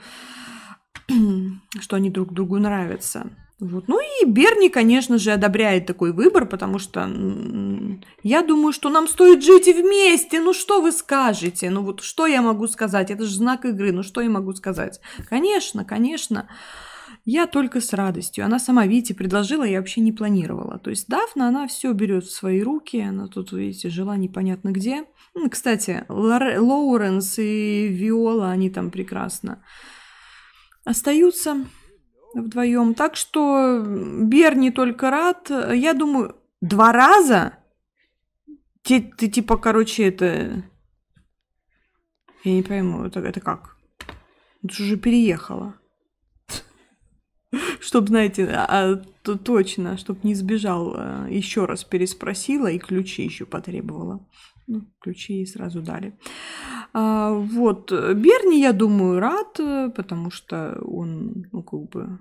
что они друг другу нравятся. Вот. Ну и Берни, конечно же, одобряет такой выбор, потому что я думаю, что нам стоит жить вместе. Ну что вы скажете? Ну вот что я могу сказать? Это же знак игры. Ну что я могу сказать? Конечно, конечно. Конечно. Я только с радостью. Она сама, видите, предложила, я вообще не планировала. То есть Дафна, она все берет в свои руки. Она тут, видите, жила непонятно где. Кстати, Лоуренс и Виола, они там прекрасно остаются вдвоем. Так что Берни только рад. Я думаю, два раза? Ты, ты типа, короче, это... Я не пойму, это, это как? Ты уже переехала чтобы, знаете, а, а то, точно, чтобы не сбежал, а, э, еще раз переспросила и ключи еще потребовала. Ну, ключи ей сразу дали. А, вот, Берни, я думаю, рад, э, потому что он, ну, как бы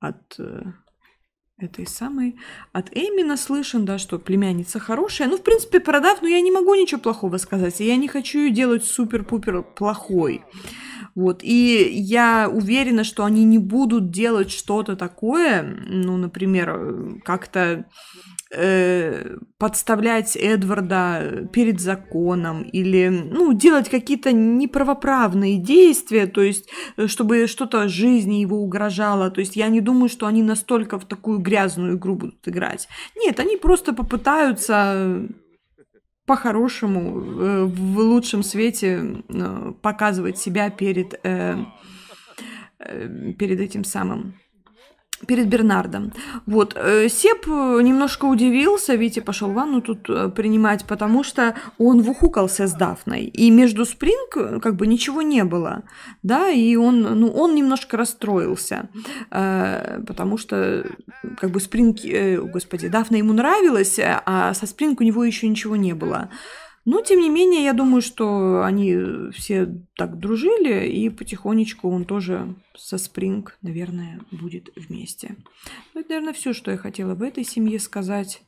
от э, этой самой, от Эми наслышан, да, что племянница хорошая. Ну, в принципе, продав, но ну, я не могу ничего плохого сказать. Я не хочу ее делать супер-пупер плохой. Вот. И я уверена, что они не будут делать что-то такое, ну, например, э, как-то э, подставлять Эдварда перед законом или ну, делать какие-то неправоправные действия, то есть э, чтобы что-то жизни его угрожало. То есть я не думаю, что они настолько в такую грязную игру будут играть. Нет, они просто попытаются по-хорошему, э, в лучшем свете э, показывать себя перед, э, перед этим самым перед Бернардом. Вот, э, Сеп э, немножко удивился, Витя пошел ванну тут э, принимать, потому что он вухукался с Дафной, и между спринг как бы ничего не было, да, и он, ну, он немножко расстроился, потому что как бы спринг, господи, Дафна ему нравилась, а со спринг у него еще ничего не было. Но, тем не менее, я думаю, что они все так дружили, и потихонечку он тоже со Спринг, наверное, будет вместе. Ну, это, наверное, все, что я хотела в этой семье сказать.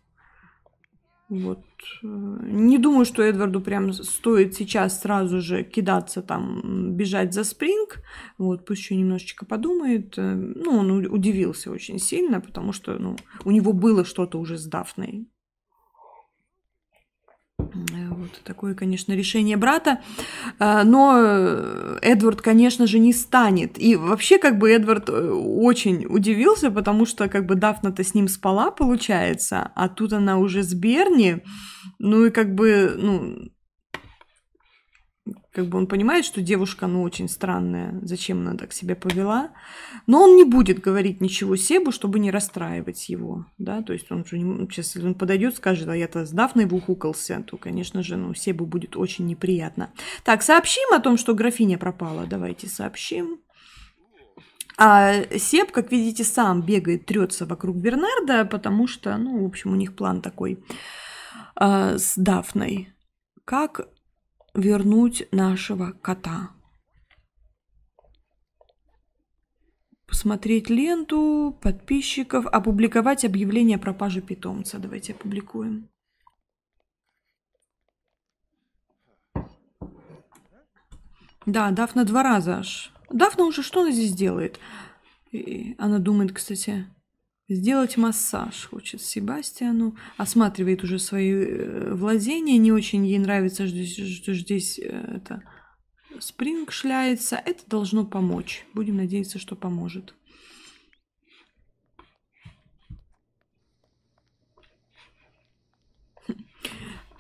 Вот. Не думаю, что Эдварду прям стоит сейчас сразу же кидаться там, бежать за Спринг. Вот, пусть еще немножечко подумает. Ну, он удивился очень сильно, потому что ну, у него было что-то уже с Дафной Э, вот такое, конечно, решение брата. Э, но Эдвард, конечно же, не станет. И вообще, как бы Эдвард э, очень удивился, потому что, как бы, Дафна-то с ним спала, получается, а тут она уже с Берни. Ну и как бы, ну, как бы он понимает, что девушка, ну, очень странная, зачем она так себя повела, но он не будет говорить ничего Себу, чтобы не расстраивать его, да, то есть он же, не, сейчас, он подойдет, скажет, а я-то с Дафной бухукался, то, конечно же, ну, Себу будет очень неприятно. Так, сообщим о том, что графиня пропала, давайте сообщим. А Себ как видите, сам бегает, трется вокруг Бернарда, потому что, ну, в общем, у них план такой а, с Дафной. Как вернуть нашего кота. Посмотреть ленту, подписчиков, опубликовать объявление о пропаже питомца. Давайте опубликуем. Да, Дафна два раза аж. Дафна уже что она здесь делает? И она думает, кстати, Сделать массаж, хочет Себастьяну. Осматривает уже свои э, владения. Не очень ей нравится, что здесь э, это, спринг шляется. Это должно помочь. Будем надеяться, что поможет.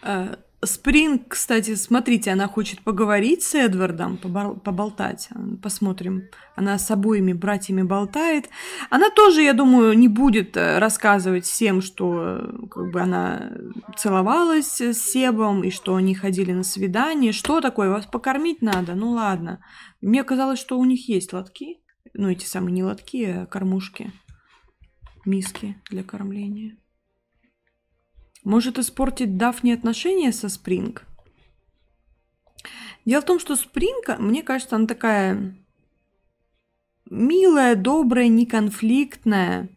Э, Спринг, кстати, смотрите, она хочет поговорить с Эдвардом, поболтать. Посмотрим. Она с обоими братьями болтает. Она тоже, я думаю, не будет э, рассказывать всем, что э, как бы она целовалась с Себом и что они ходили на свидание. Что такое? Вас покормить надо? Ну ладно. Мне казалось, что у них есть лотки. Ну, эти самые не лотки, а кормушки. Миски для кормления. Может испортить Дафни отношения со Спринг? Дело в том, что Спринг, мне кажется, она такая милая, добрая, неконфликтная.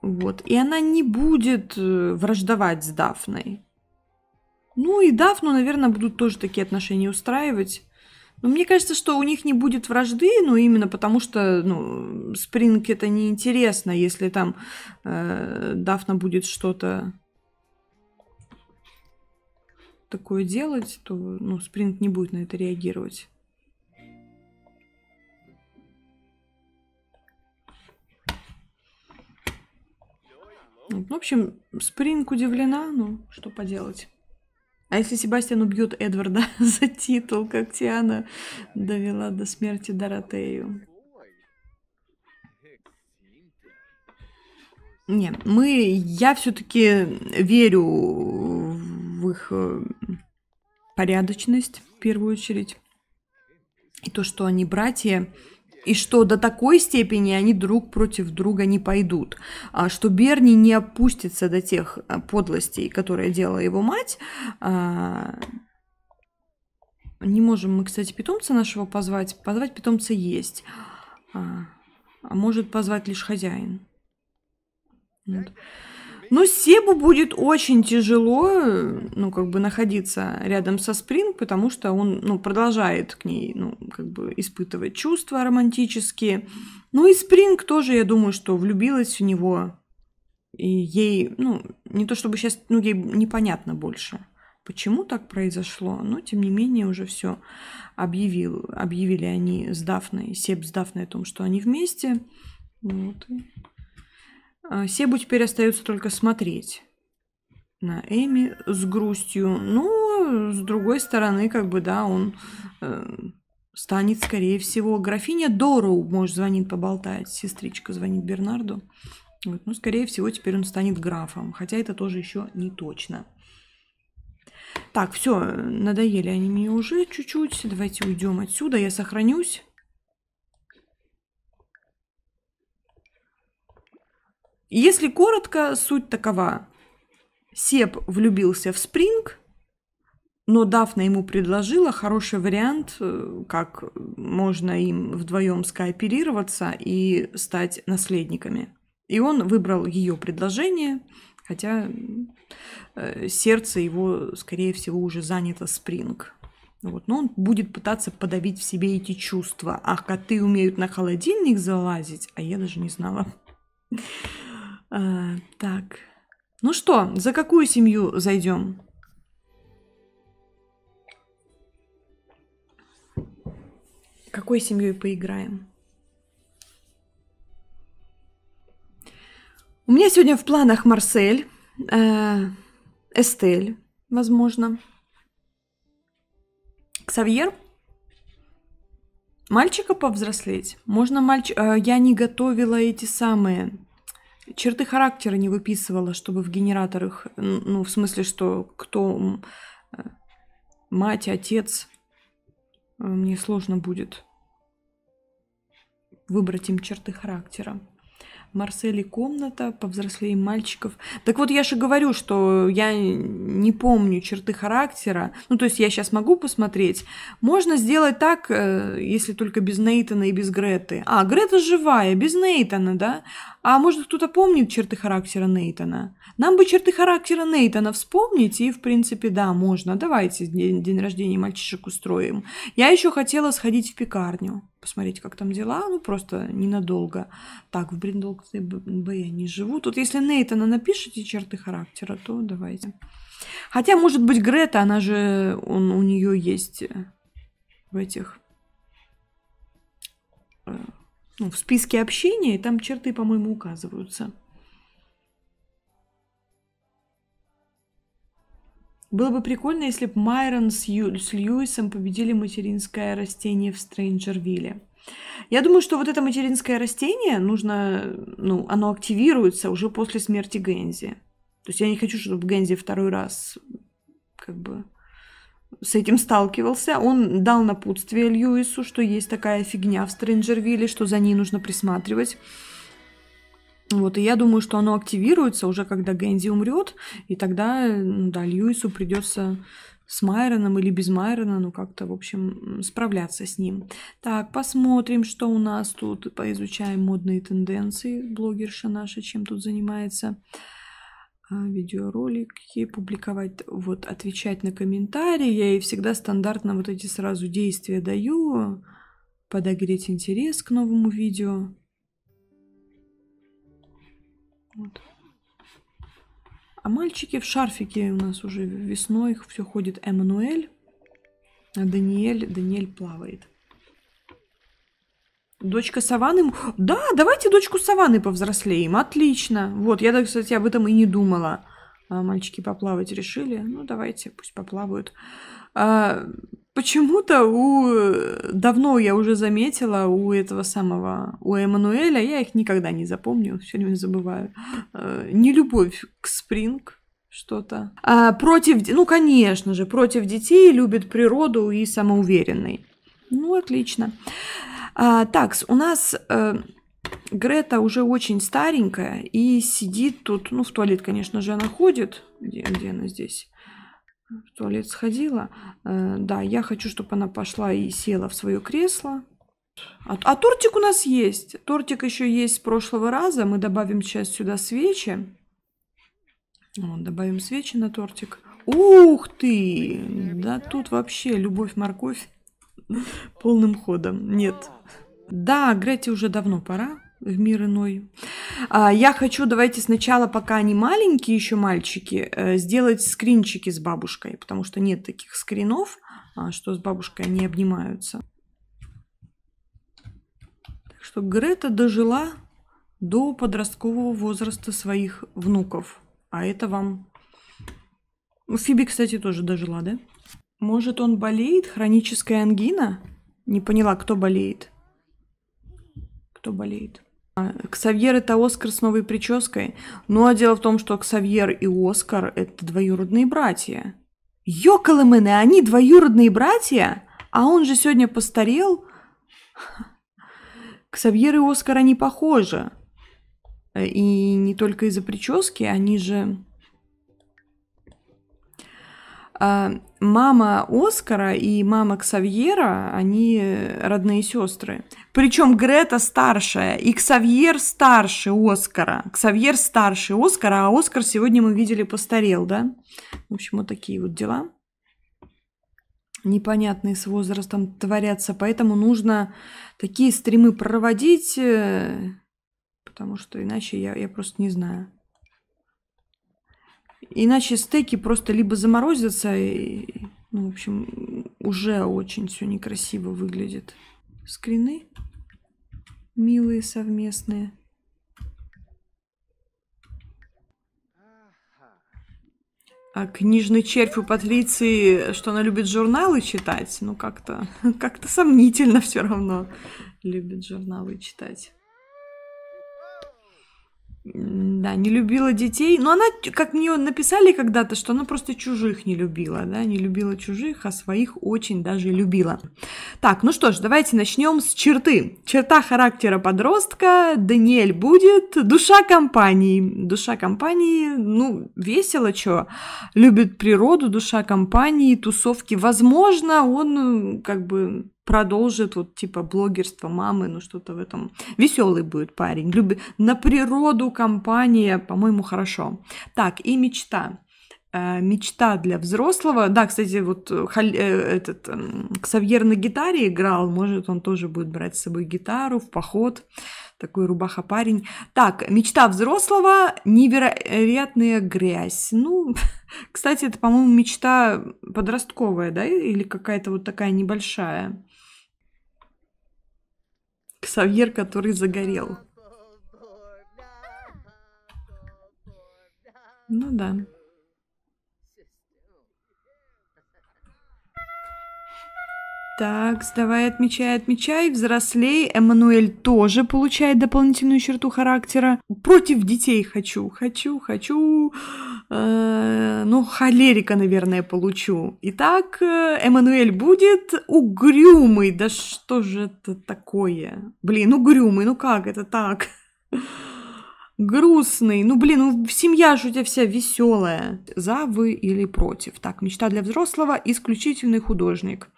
Вот. И она не будет э, враждовать с Дафной. Ну и Дафну, наверное, будут тоже такие отношения устраивать. Ну, мне кажется, что у них не будет вражды, ну, именно потому что, ну, Спринг это неинтересно, если там э, Дафна будет что-то такое делать, то, ну, Спринг не будет на это реагировать. В общем, Спринг удивлена, ну, что поделать. А если Себастьян убьет Эдварда за титул, как Тиана довела до смерти Доротею? Не, мы, я все-таки верю в их э, порядочность в первую очередь. И то, что они братья, и что до такой степени они друг против друга не пойдут, а что Берни не опустится до тех э, подлостей, которые делала его мать. А, не можем мы, кстати, питомца нашего позвать. Позвать питомца есть. А, а может позвать лишь хозяин. Нет. Ну, Себу будет очень тяжело, ну, как бы находиться рядом со Спринг, потому что он, ну, продолжает к ней, ну, как бы испытывать чувства романтические. Ну, и Спринг тоже, я думаю, что влюбилась в него. И ей, ну, не то чтобы сейчас, ну, ей непонятно больше, почему так произошло, но, тем не менее, уже все объявил, объявили они с Дафной, Себ с Дафной о том, что они вместе. Вот, а, Себу теперь остается только смотреть на Эми с грустью. Но, ну, с другой стороны, как бы, да, он э, станет, скорее всего. Графиня Дору может, звонит поболтать. Сестричка звонит Бернарду. Вот. Ну, скорее всего, теперь он станет графом. Хотя это тоже еще не точно. Так, все, надоели они мне уже чуть-чуть. Давайте уйдем отсюда. Я сохранюсь. Если коротко, суть такова. Сеп влюбился в Спринг, но Дафна ему предложила хороший вариант, э, как можно им вдвоем скооперироваться и стать наследниками. И он выбрал ее предложение, хотя э, сердце его, скорее всего, уже занято Спринг. Вот, но он будет пытаться подавить в себе эти чувства. А коты умеют на холодильник залазить, а я даже не знала. А, так. Ну что, за какую семью зайдем? Какой семьей поиграем? У меня сегодня в планах Марсель, э, Эстель, возможно. Ксавьер. Мальчика повзрослеть. Можно мальчик... Э, я не готовила эти самые черты характера не выписывала, чтобы в генераторах, ну, в смысле, что кто э, мать, отец, э, мне сложно будет выбрать им черты характера. Марсели комната, повзрослее мальчиков. Так вот, я же говорю, что я не помню черты характера. Ну, то есть я сейчас могу посмотреть. Можно сделать так, э, если только без Нейтана и без Греты. А, Грета живая, без Нейтана, да? А может, кто-то помнит черты характера Нейтана? Нам бы черты характера Нейтана вспомнить, и, в принципе, да, можно. Давайте день, день рождения мальчишек устроим. Я еще хотела сходить в пекарню посмотреть, как там дела, ну просто ненадолго. Так, в Бриндолксе я не живу. Тут если Нейтана напишите черты характера, то давайте. Хотя, может быть, Грета, она же, он, у нее есть э, в этих, э, ну, в списке общения, и там черты, по-моему, указываются. Было бы прикольно, если бы Майрон с, Ю... с Льюисом победили материнское растение в Стрэнджервилле. Я думаю, что вот это материнское растение нужно, ну, оно активируется уже после смерти Гензи. То есть я не хочу, чтобы Гензи второй раз как бы с этим сталкивался. Он дал напутствие Льюису, что есть такая фигня в Стрэнджервилле, что за ней нужно присматривать. Вот, и я думаю, что оно активируется уже, когда Гэнди умрет, и тогда, ну да, Льюису придется с Майроном или без Майрона, ну как-то, в общем, справляться с ним. Так, посмотрим, что у нас тут, поизучаем модные тенденции, блогерша наша чем тут занимается а, видеоролики, публиковать, вот, отвечать на комментарии. Я ей всегда стандартно вот эти сразу действия даю, подогреть интерес к новому видео. Вот. А мальчики в шарфике у нас уже весной их все ходит Эммануэль, а Даниэль, Даниэль плавает. Дочка Саваны? Да, давайте дочку Саваны повзрослеем. Отлично. Вот, я, кстати, об этом и не думала. А мальчики поплавать решили. Ну, давайте, пусть поплавают. А, почему-то у... Э, давно я уже заметила у этого самого, у Эммануэля, я их никогда не запомню, все время забываю, а, не любовь к спринг, что-то. А, против, ну, конечно же, против детей, любит природу и самоуверенный. Ну, отлично. А, так, у нас э, Грета уже очень старенькая и сидит тут, ну, в туалет, конечно же, она ходит. Где, где она здесь? в туалет сходила. Э, да, я хочу, чтобы она пошла и села в свое кресло. А, а тортик у нас есть. Тортик еще есть с прошлого раза. Мы добавим сейчас сюда свечи. Вот, ну, добавим свечи на тортик. Ух ты! Да тут вообще любовь-морковь полным ходом. Нет. Да, Грете уже давно пора в мир иной. А, я хочу, давайте сначала, пока они маленькие еще мальчики, э, сделать скринчики с бабушкой, потому что нет таких скринов, а, что с бабушкой они обнимаются. Так что Грета дожила до подросткового возраста своих внуков. А это вам... Фиби, кстати, тоже дожила, да? Может, он болеет? Хроническая ангина? Не поняла, кто болеет. Кто болеет? Ксавьер это Оскар с новой прической. Но ну, а дело в том, что Ксавьер и Оскар это двоюродные братья. Йоколомены, они двоюродные братья? А он же сегодня постарел? Ксавьер и Оскар, они похожи. И не только из-за прически, они же... А, мама Оскара и мама Ксавьера, они родные сестры. Причем Грета старшая и Ксавьер старше Оскара. Ксавьер старше Оскара, а Оскар сегодня мы видели постарел, да? В общем, вот такие вот дела непонятные с возрастом творятся, поэтому нужно такие стримы проводить, э, потому что иначе я, я просто не знаю. Иначе стейки просто либо заморозятся, и, ну, в общем, уже очень все некрасиво выглядит. Скрины? милые совместные. А книжный червь у Патриции, что она любит журналы читать, ну как-то как-то сомнительно все равно любит журналы читать да, не любила детей. Но она, как мне написали когда-то, что она просто чужих не любила, да, не любила чужих, а своих очень даже любила. Так, ну что ж, давайте начнем с черты. Черта характера подростка, Даниэль будет, душа компании. Душа компании, ну, весело, что, любит природу, душа компании, тусовки. Возможно, он как бы продолжит вот типа блогерство мамы, ну что-то в этом. Веселый будет парень. Люби... На природу компания, по-моему, хорошо. Так, и мечта. Э, мечта для взрослого. Да, кстати, вот э, э, этот э, Ксавьер на гитаре играл. Может, он тоже будет брать с собой гитару в поход. Такой рубаха парень. Так, мечта взрослого. Невероятная грязь. Ну, кстати, это, по-моему, мечта подростковая, да? Или какая-то вот такая небольшая. Ксавьер, который загорел. Ну да. Так, сдавай, отмечай, отмечай, взрослей. Эммануэль тоже получает дополнительную черту характера. Против детей хочу, хочу, хочу. Э, ну, холерика, наверное, получу. Итак, э, Эммануэль будет угрюмый. Да что же это такое? Блин, угрюмый, ну как это так? грустный. Ну, блин, ну, семья же у тебя вся веселая. За, вы или против. Так, мечта для взрослого, исключительный художник.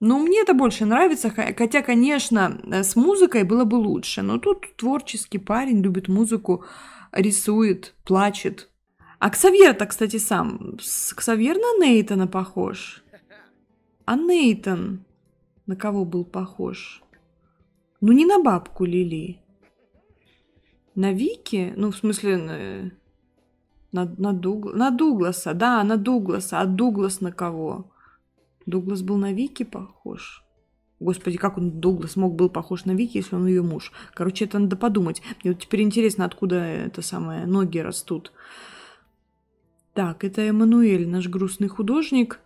Но ну, мне это больше нравится, хотя, конечно, э, с музыкой было бы лучше. Но тут творческий парень любит музыку, рисует, плачет. А Ксавьер-то, кстати, сам. С Ксавьер на Нейтана похож. А Нейтан на кого был похож? Ну, не на бабку Лили. На Вики? Ну, в смысле, на, на, на, Дугл... на Дугласа. Да, на Дугласа. А Дуглас на кого? Дуглас был на Вики похож. Господи, как он, Дуглас, мог был похож на Вики, если он ее муж. Короче, это надо подумать. Мне вот теперь интересно, откуда это самое, ноги растут. Так, это Эммануэль, наш грустный художник.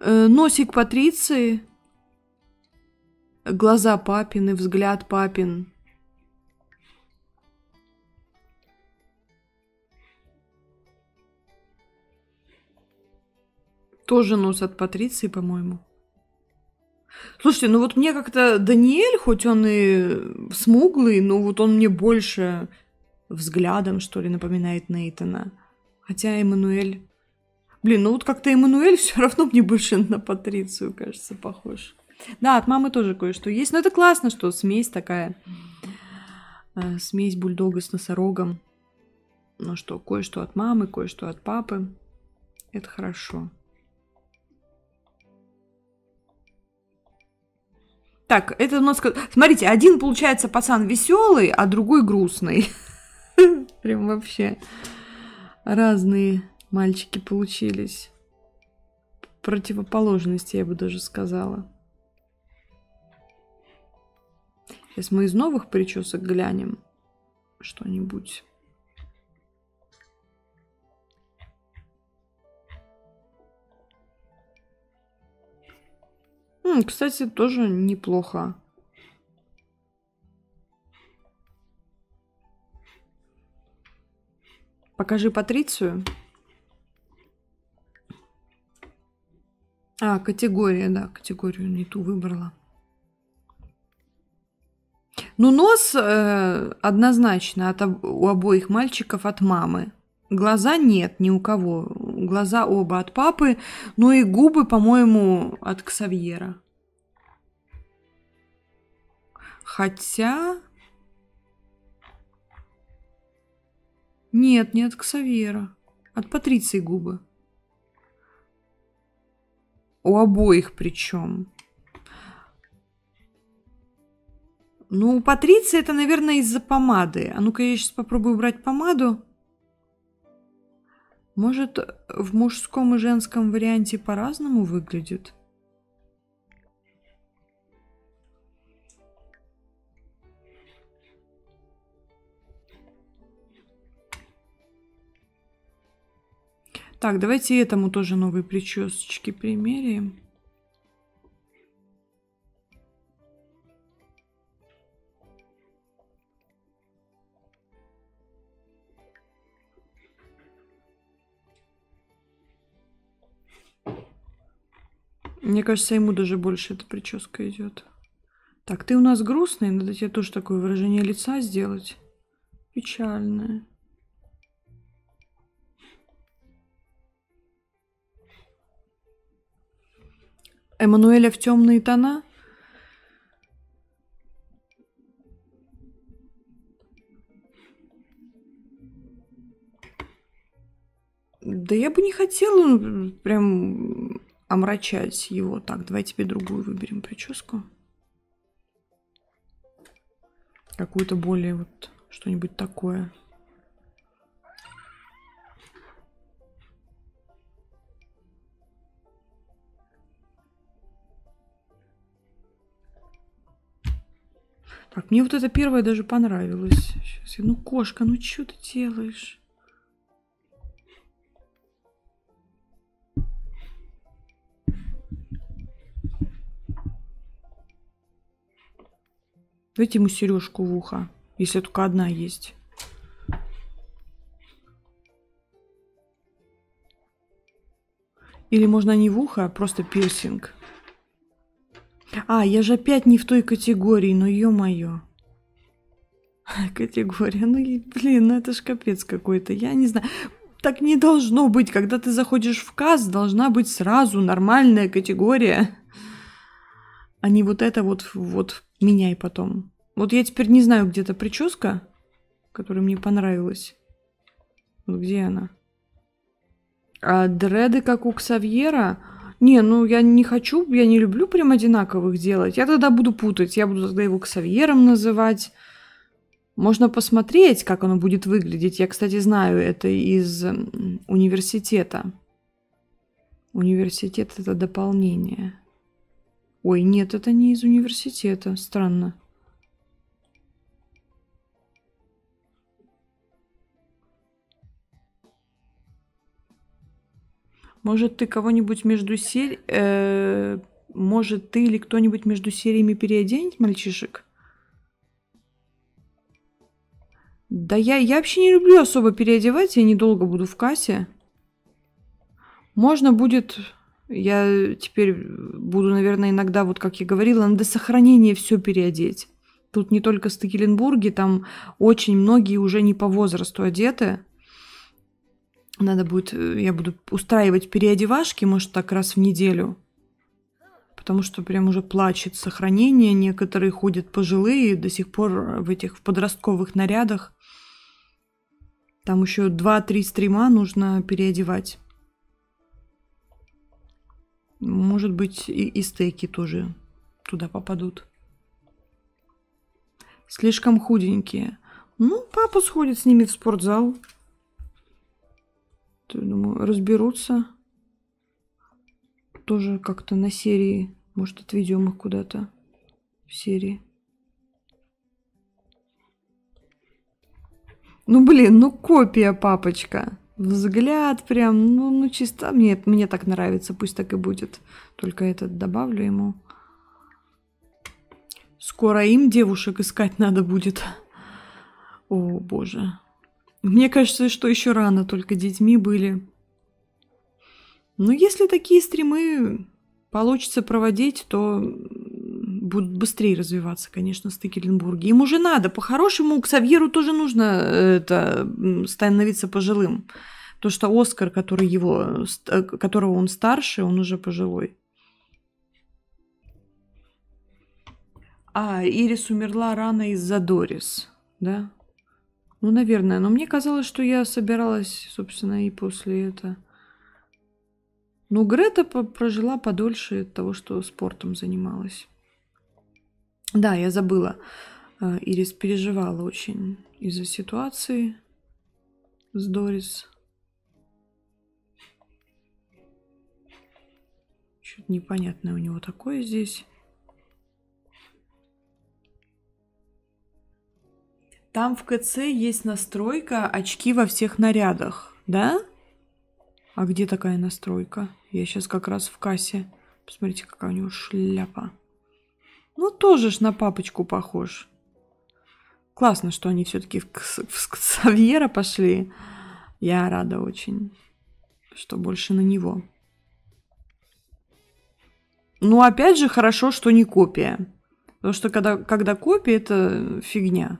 Э, носик Патриции. Глаза папины, взгляд папин. Тоже нос от Патриции, по-моему. Слушайте, ну вот мне как-то Даниэль, хоть он и смуглый, но вот он мне больше взглядом, что ли, напоминает Нейтона. Хотя Эммануэль... Блин, ну вот как-то Эммануэль все равно мне больше на Патрицию, кажется, похож. Да, от мамы тоже кое-что есть, но это классно, что смесь такая. Э, смесь бульдога с носорогом. Ну что, кое-что от мамы, кое-что от папы. Это хорошо. Так, это у нас... Смотрите, один получается пацан веселый, а другой грустный. Прям вообще разные мальчики получились. Противоположности, я бы даже сказала. Сейчас мы из новых причесок глянем что-нибудь. Кстати, тоже неплохо. Покажи Патрицию. А, категория, да, категорию не ту выбрала. Ну, нос э, однозначно от, у обоих мальчиков от мамы. Глаза нет ни у кого. Глаза оба от папы, но ну и губы, по-моему, от Ксавьера. Хотя... Нет, не от Ксавьера. От Патриции губы. У обоих причем. Ну, у Патриции это, наверное, из-за помады. А ну-ка я сейчас попробую убрать помаду. Может, в мужском и женском варианте по-разному выглядит? Так, давайте этому тоже новые причесочки примерим. Мне кажется, ему даже больше эта прическа идет. Так, ты у нас грустный, надо тебе тоже такое выражение лица сделать. Печальное. Эммануэля в темные тона? Да я бы не хотела прям омрачать его. Так, давай тебе другую выберем прическу. Какую-то более вот что-нибудь такое. Так, мне вот это первое даже понравилось. Сейчас я... Ну, кошка, ну что ты делаешь? Дайте ему сережку в ухо, если только одна есть. Или можно не в ухо, а просто пирсинг. А, я же опять не в той категории, ну ё-моё. Категория, ну блин, ну это ж капец какой-то, я не знаю. Так не должно быть, когда ты заходишь в КАЗ, должна быть сразу нормальная категория. А не вот это вот, вот меняй потом. Вот я теперь не знаю, где-то прическа, которая мне понравилась. Вот где она? А дреды, как у Ксавьера не, ну я не хочу, я не люблю прям одинаковых делать. Я тогда буду путать, я буду тогда его ксавьером называть. Можно посмотреть, как оно будет выглядеть. Я, кстати, знаю это из университета. Университет это дополнение. Ой, нет, это не из университета. Странно. Может, ты кого-нибудь между серий... Э, может, ты или кто-нибудь между сериями переоденет мальчишек? Да я, я вообще не люблю особо переодевать, я недолго буду в кассе. Можно будет... Я теперь буду, наверное, иногда, вот как я говорила, надо сохранение все переодеть. Тут не только Стекеленбурги, там очень многие уже не по возрасту одеты. Надо будет, э, я буду устраивать переодевашки, может, так раз в неделю. Потому что прям уже плачет сохранение. Некоторые ходят пожилые до сих пор э, в этих в подростковых нарядах. Там еще 2-3 стрима нужно переодевать. Может быть, и, и стейки тоже туда попадут. Слишком худенькие. Ну, папа сходит с ними в спортзал думаю, разберутся. Тоже как-то на серии. Может, отведем их куда-то в серии. Ну, блин, ну копия, папочка. Взгляд прям, ну, ну чисто. Мне, мне так нравится, пусть так и будет. Только этот добавлю ему. Скоро им девушек искать надо будет. О, боже. Мне кажется, что еще рано только детьми были. Но если такие стримы получится проводить, то будут быстрее развиваться, конечно, Стыкеленбурги. Им уже надо. По-хорошему, к Савьеру тоже нужно это, становиться пожилым. То, что Оскар, который его, э, которого он старше, он уже пожилой. А, Ирис умерла рано из-за Дорис, да? Ну, наверное. Но мне казалось, что я собиралась, собственно, и после этого. Но Грета прожила подольше от того, что спортом занималась. Да, я забыла. Э, Ирис переживала очень из-за ситуации с Дорис. Что-то непонятное у него такое здесь. Там в КЦ есть настройка очки во всех нарядах, да? А где такая настройка? Я сейчас как раз в кассе. Посмотрите, какая у него шляпа. Ну, тоже ж на папочку похож. Классно, что они все-таки в, в Ксавьера пошли. Я рада очень, что больше на него. Ну, опять же, хорошо, что не копия. Потому что когда, когда копия, это фигня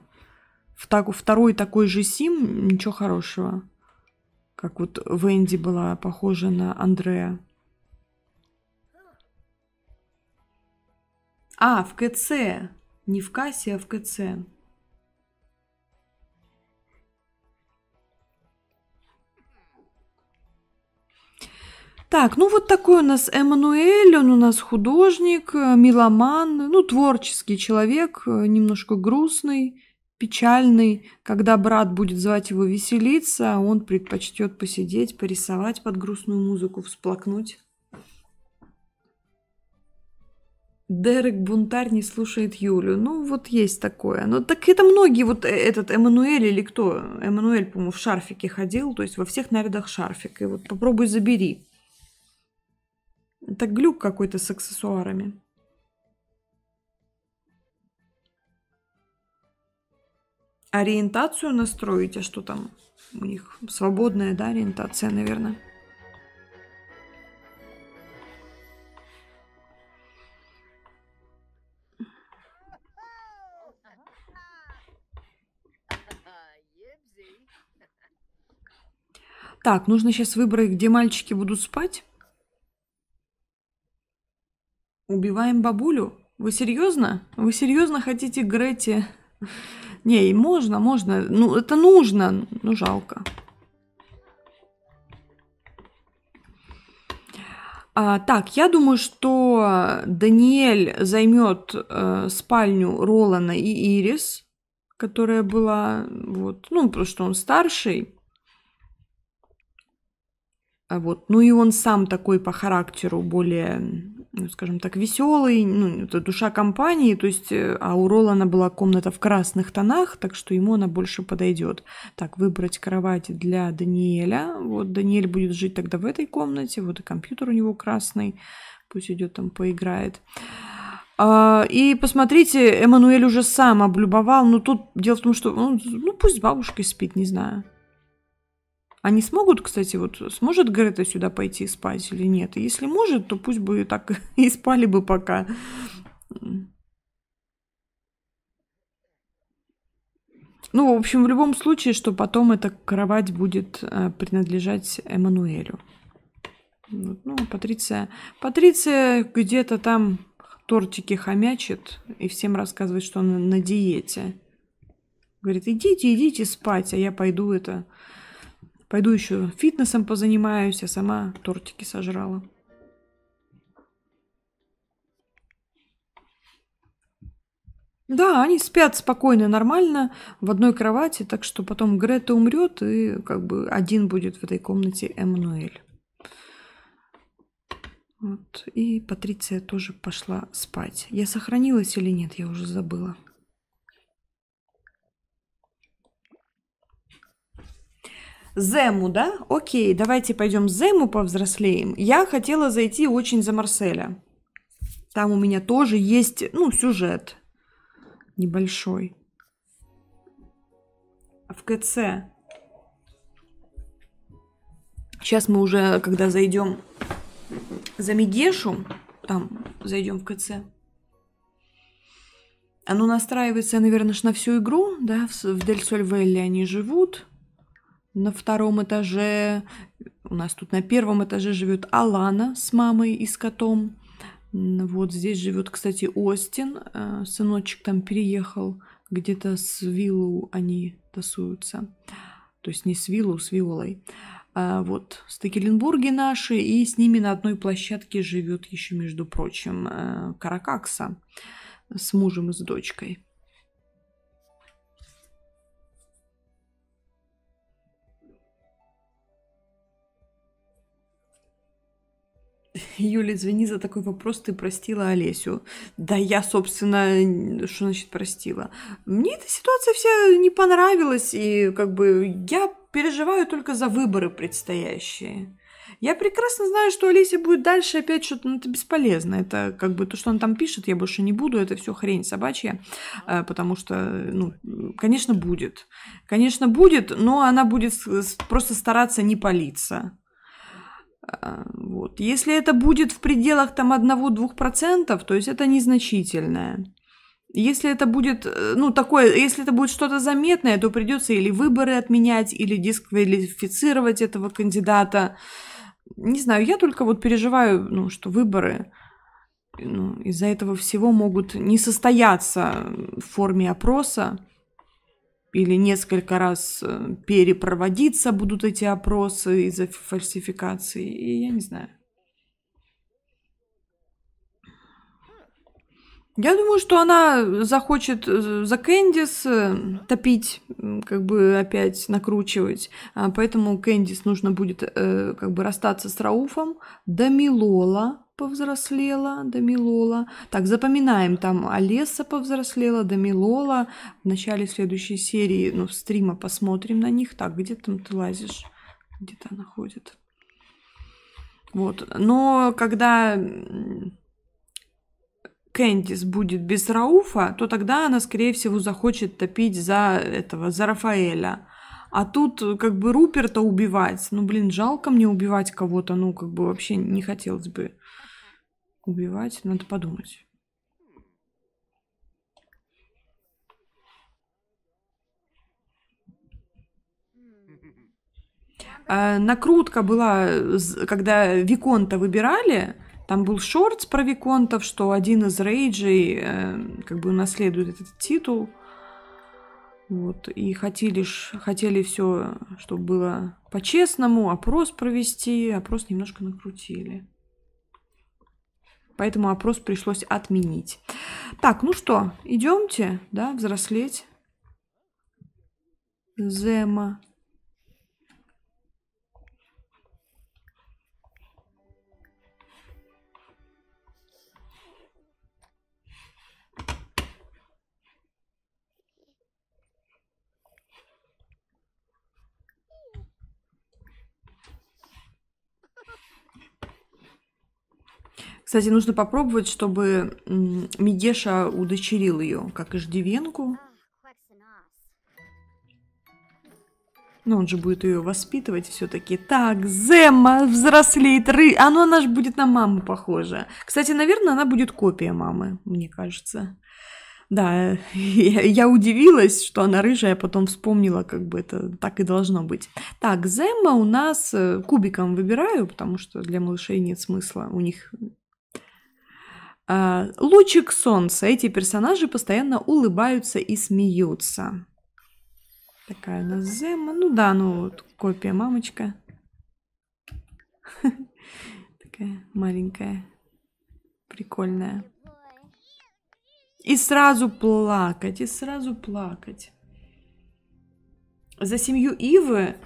второй такой же Сим, ничего хорошего. Как вот Венди была похожа на Андрея. А, в КЦ. Не в кассе, а в КЦ. Так, ну вот такой у нас Эммануэль, он у нас художник, меломан, ну творческий человек, немножко грустный печальный, когда брат будет звать его веселиться, а он предпочтет посидеть, порисовать под грустную музыку, всплакнуть. Дерек Бунтарь не слушает Юлю. Ну, вот есть такое. Но ну, так это многие, вот э, этот Эммануэль или кто? Эммануэль, по-моему, в шарфике ходил, то есть во всех нарядах шарфик. И вот попробуй забери. Это глюк какой-то с аксессуарами. ориентацию настроить, а что там у них свободная, да, ориентация, наверное. Так, нужно сейчас выбрать, где мальчики будут спать. Убиваем бабулю? Вы серьезно? Вы серьезно хотите Грети не, и можно, можно. Ну, это нужно, ну жалко. А, так, я думаю, что Даниэль займет э, спальню Ролана и Ирис, которая была, вот, ну, потому что он старший. А вот, ну и он сам такой по характеру более ну, скажем так, веселый, ну, это душа компании, то есть, э, а у Ролана была комната в красных тонах, так что ему она больше подойдет. Так, выбрать кровать для Даниэля, вот, Даниэль будет жить тогда в этой комнате, вот и компьютер у него красный, пусть идет там поиграет. А, и посмотрите, Эммануэль уже сам облюбовал, но ну, тут дело в том, что он, ну пусть с бабушкой спит, не знаю. Они смогут, кстати, вот сможет Грета сюда пойти спать или нет? И если может, то пусть бы так и спали бы пока. Ну, в общем, в любом случае, что потом эта кровать будет э, принадлежать Эммануэлю. Ну, Патриция, Патриция где-то там тортики хомячит и всем рассказывает, что она на диете. Говорит, идите, идите спать, а я пойду это Пойду еще фитнесом позанимаюсь, а сама тортики сожрала. Да, они спят спокойно, нормально, в одной кровати, так что потом Грета умрет, и как бы один будет в этой комнате Эммануэль. Вот. И Патриция тоже пошла спать. Я сохранилась или нет, я уже забыла. Зему, да? Окей, давайте пойдем Зему повзрослеем. Я хотела зайти очень за Марселя. Там у меня тоже есть, ну, сюжет небольшой. В КЦ. Сейчас мы уже, когда зайдем за Мегешу, там зайдем в КЦ. Оно настраивается, наверное, на всю игру, да, в, в Дель Соль Вэлли они живут. На втором этаже, у нас тут на первом этаже живет Алана с мамой и с котом. Вот здесь живет, кстати, Остин. Э, сыночек там переехал. Где-то с Виллу они тасуются. То есть не с Виллу, с Виолой. А э, вот Стекеленбурги наши. И с ними на одной площадке живет еще, между прочим, э, Каракакса с мужем и с дочкой. Юля, извини за такой вопрос, ты простила Олесю. Да я, собственно, что значит простила? Мне эта ситуация вся не понравилась, и как бы я переживаю только за выборы предстоящие. Я прекрасно знаю, что Олеся будет дальше опять что-то, ну, это бесполезно. Это как бы то, что он там пишет, я больше не буду, это все хрень собачья, э, потому что, ну, конечно, будет. Конечно, будет, но она будет просто стараться не палиться. А, вот. Если это будет в пределах там 1-2%, то есть это незначительное. Если это будет, э, ну, такое, если это будет что-то заметное, то придется или выборы отменять, или дисквалифицировать этого кандидата. Не знаю, я только вот переживаю, ну, что выборы ну, из-за этого всего могут не состояться в форме опроса или несколько раз э, перепроводиться будут эти опросы из-за фальсификации, и я не знаю. Я думаю, что она захочет э, за Кэндис э, топить, как бы опять накручивать. А, поэтому Кэндис нужно будет как бы расстаться с Рауфом. Дамилола повзрослела, домилола, Так, запоминаем, там Олеса повзрослела, домилола В начале следующей серии, ну, стрима посмотрим на них. Так, где там ты лазишь? Где-то она ходит. Вот. Но когда Кэндис будет без Рауфа, то тогда она, скорее всего, захочет топить за этого, за Рафаэля. А тут как бы Руперта убивать, ну блин, жалко мне убивать кого-то, ну как бы вообще не хотелось бы убивать, надо подумать. А, накрутка была, когда Виконта выбирали, там был шортс про Виконтов, что один из рейджей э, как бы унаследует этот титул. Вот, и хотели, хотели все, чтобы было по-честному, опрос провести, опрос немножко накрутили поэтому опрос пришлось отменить. Так, ну что, идемте, да, взрослеть. Зема. Кстати, нужно попробовать, чтобы Мигеша удочерил ее, как и иждивенку. Но ну, он же будет ее воспитывать все-таки. Так, Зема взрослеет, ры... А, Оно ну, она же будет на маму похожа. Кстати, наверное, она будет копия мамы, мне кажется. Да, я удивилась, что она рыжая, а потом вспомнила, как бы это так и должно быть. Так, Зема у нас э, кубиком выбираю, потому что для малышей нет смысла. У них а, Лучик солнца. Эти персонажи постоянно улыбаются и смеются. Такая у нас Зема. Ну да, ну вот копия мамочка. Такая маленькая, прикольная. И сразу плакать, и сразу плакать. За семью Ивы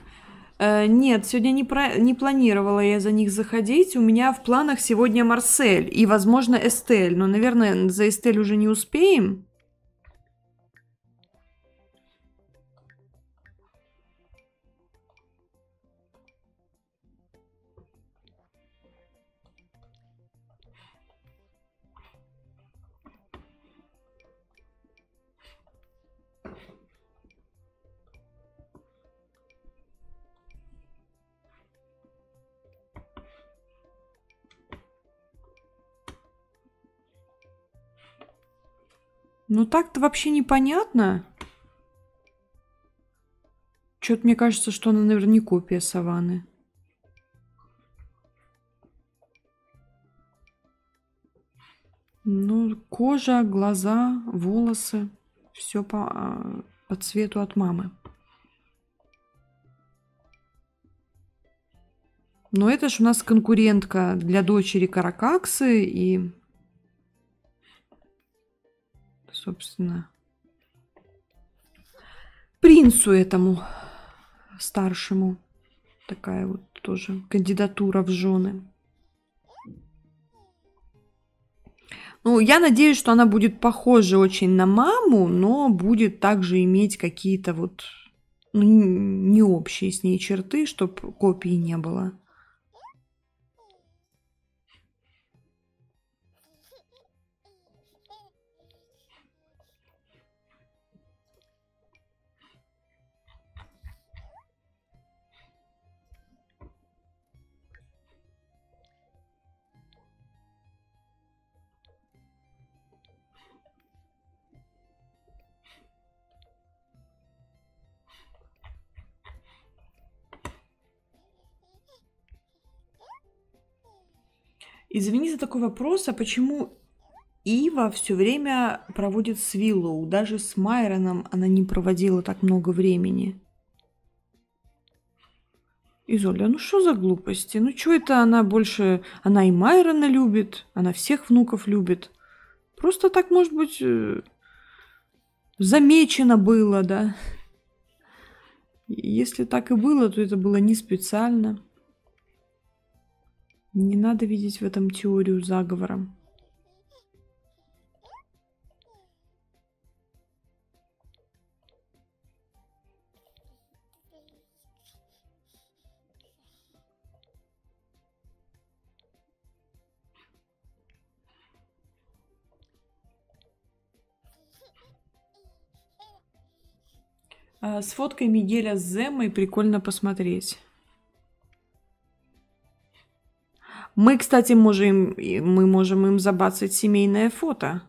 Э, нет, сегодня не, про... не планировала я за них заходить. У меня в планах сегодня Марсель и, возможно, Эстель. Но, наверное, за Эстель уже не успеем. Ну так-то вообще непонятно. чё то мне кажется, что она наверное, не копия саванны. Ну, кожа, глаза, волосы. Все по, а, по цвету от мамы. Но это ж у нас конкурентка для дочери Каракаксы и собственно, принцу этому старшему. Такая вот тоже кандидатура в жены. Ну, я надеюсь, что она будет похожа очень на маму, но будет также иметь какие-то вот ну, не общие с ней черты, чтобы копии не было. Извини за такой вопрос, а почему Ива все время проводит с Виллоу? Даже с Майроном она не проводила так много времени. Изоля, ну что за глупости? Ну что это она больше... Она и Майрона любит, она всех внуков любит. Просто так, может быть, э, замечено было, да? Если так и было, то это было не специально. Не надо видеть в этом теорию заговора. А, с фоткой Мигеля с Земой прикольно посмотреть. Мы, кстати, можем, мы можем им забацать семейное фото.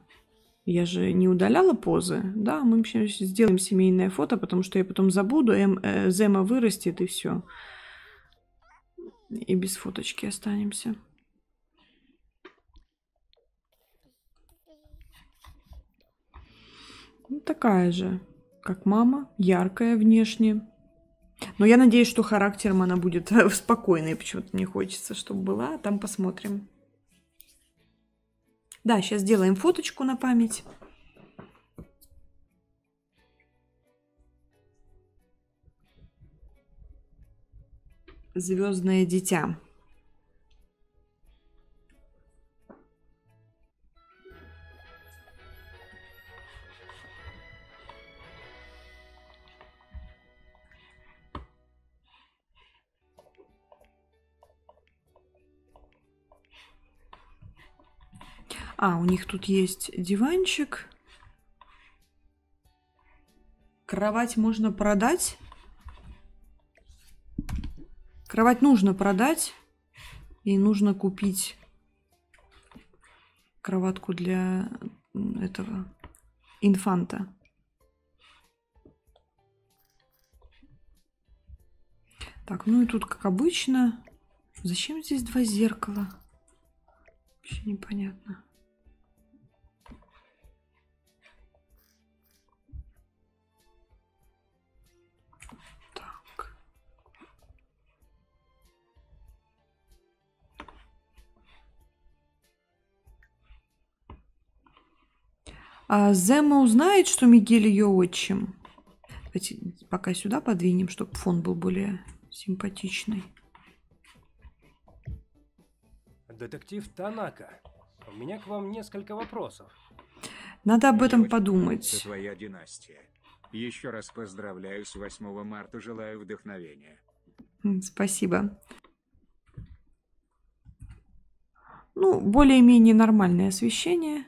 Я же не удаляла позы. Да, мы сейчас сделаем семейное фото, потому что я потом забуду, Эм, э, Зема вырастет и все. И без фоточки останемся. Ну, такая же, как мама, яркая внешне. Но я надеюсь, что характером она будет э, спокойной. Почему-то мне хочется, чтобы была. там посмотрим. Да, сейчас сделаем фоточку на память. Звездное дитя. А, у них тут есть диванчик. Кровать можно продать. Кровать нужно продать. И нужно купить кроватку для этого инфанта. Так, ну и тут, как обычно, зачем здесь два зеркала? Вообще непонятно. А Зема узнает, что Мигель ее отчим. Давайте пока сюда подвинем, чтобы фон был более симпатичный. Детектив Танака, у меня к вам несколько вопросов. Надо об этом Девочка, подумать. твоя династия. Еще раз поздравляю с 8 марта, желаю вдохновения. Спасибо. Ну, более-менее нормальное освещение.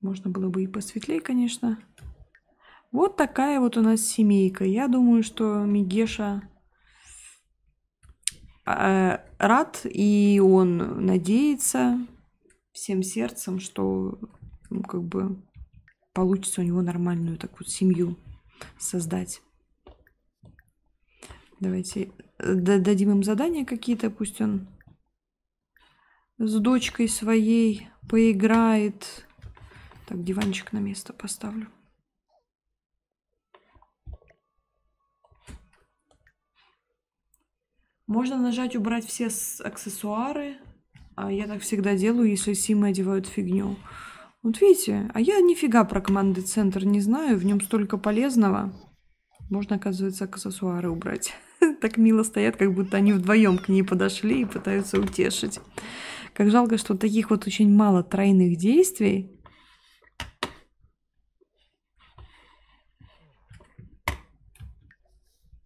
Можно было бы и посветлее, конечно. Вот такая вот у нас семейка. Я думаю, что Мигеша а, э, рад, и он надеется всем сердцем, что ну, как бы получится у него нормальную такую семью создать. Давайте э, дадим им задания какие-то, пусть он с дочкой своей поиграет, так, диванчик на место поставлю. Можно нажать убрать все аксессуары. А я так всегда делаю, если симы одевают фигню. Вот видите, а я нифига про команды центр не знаю, в нем столько полезного. Можно, оказывается, аксессуары убрать. Так мило стоят, как будто они вдвоем к ней подошли и пытаются утешить. Как жалко, что таких вот очень мало тройных действий.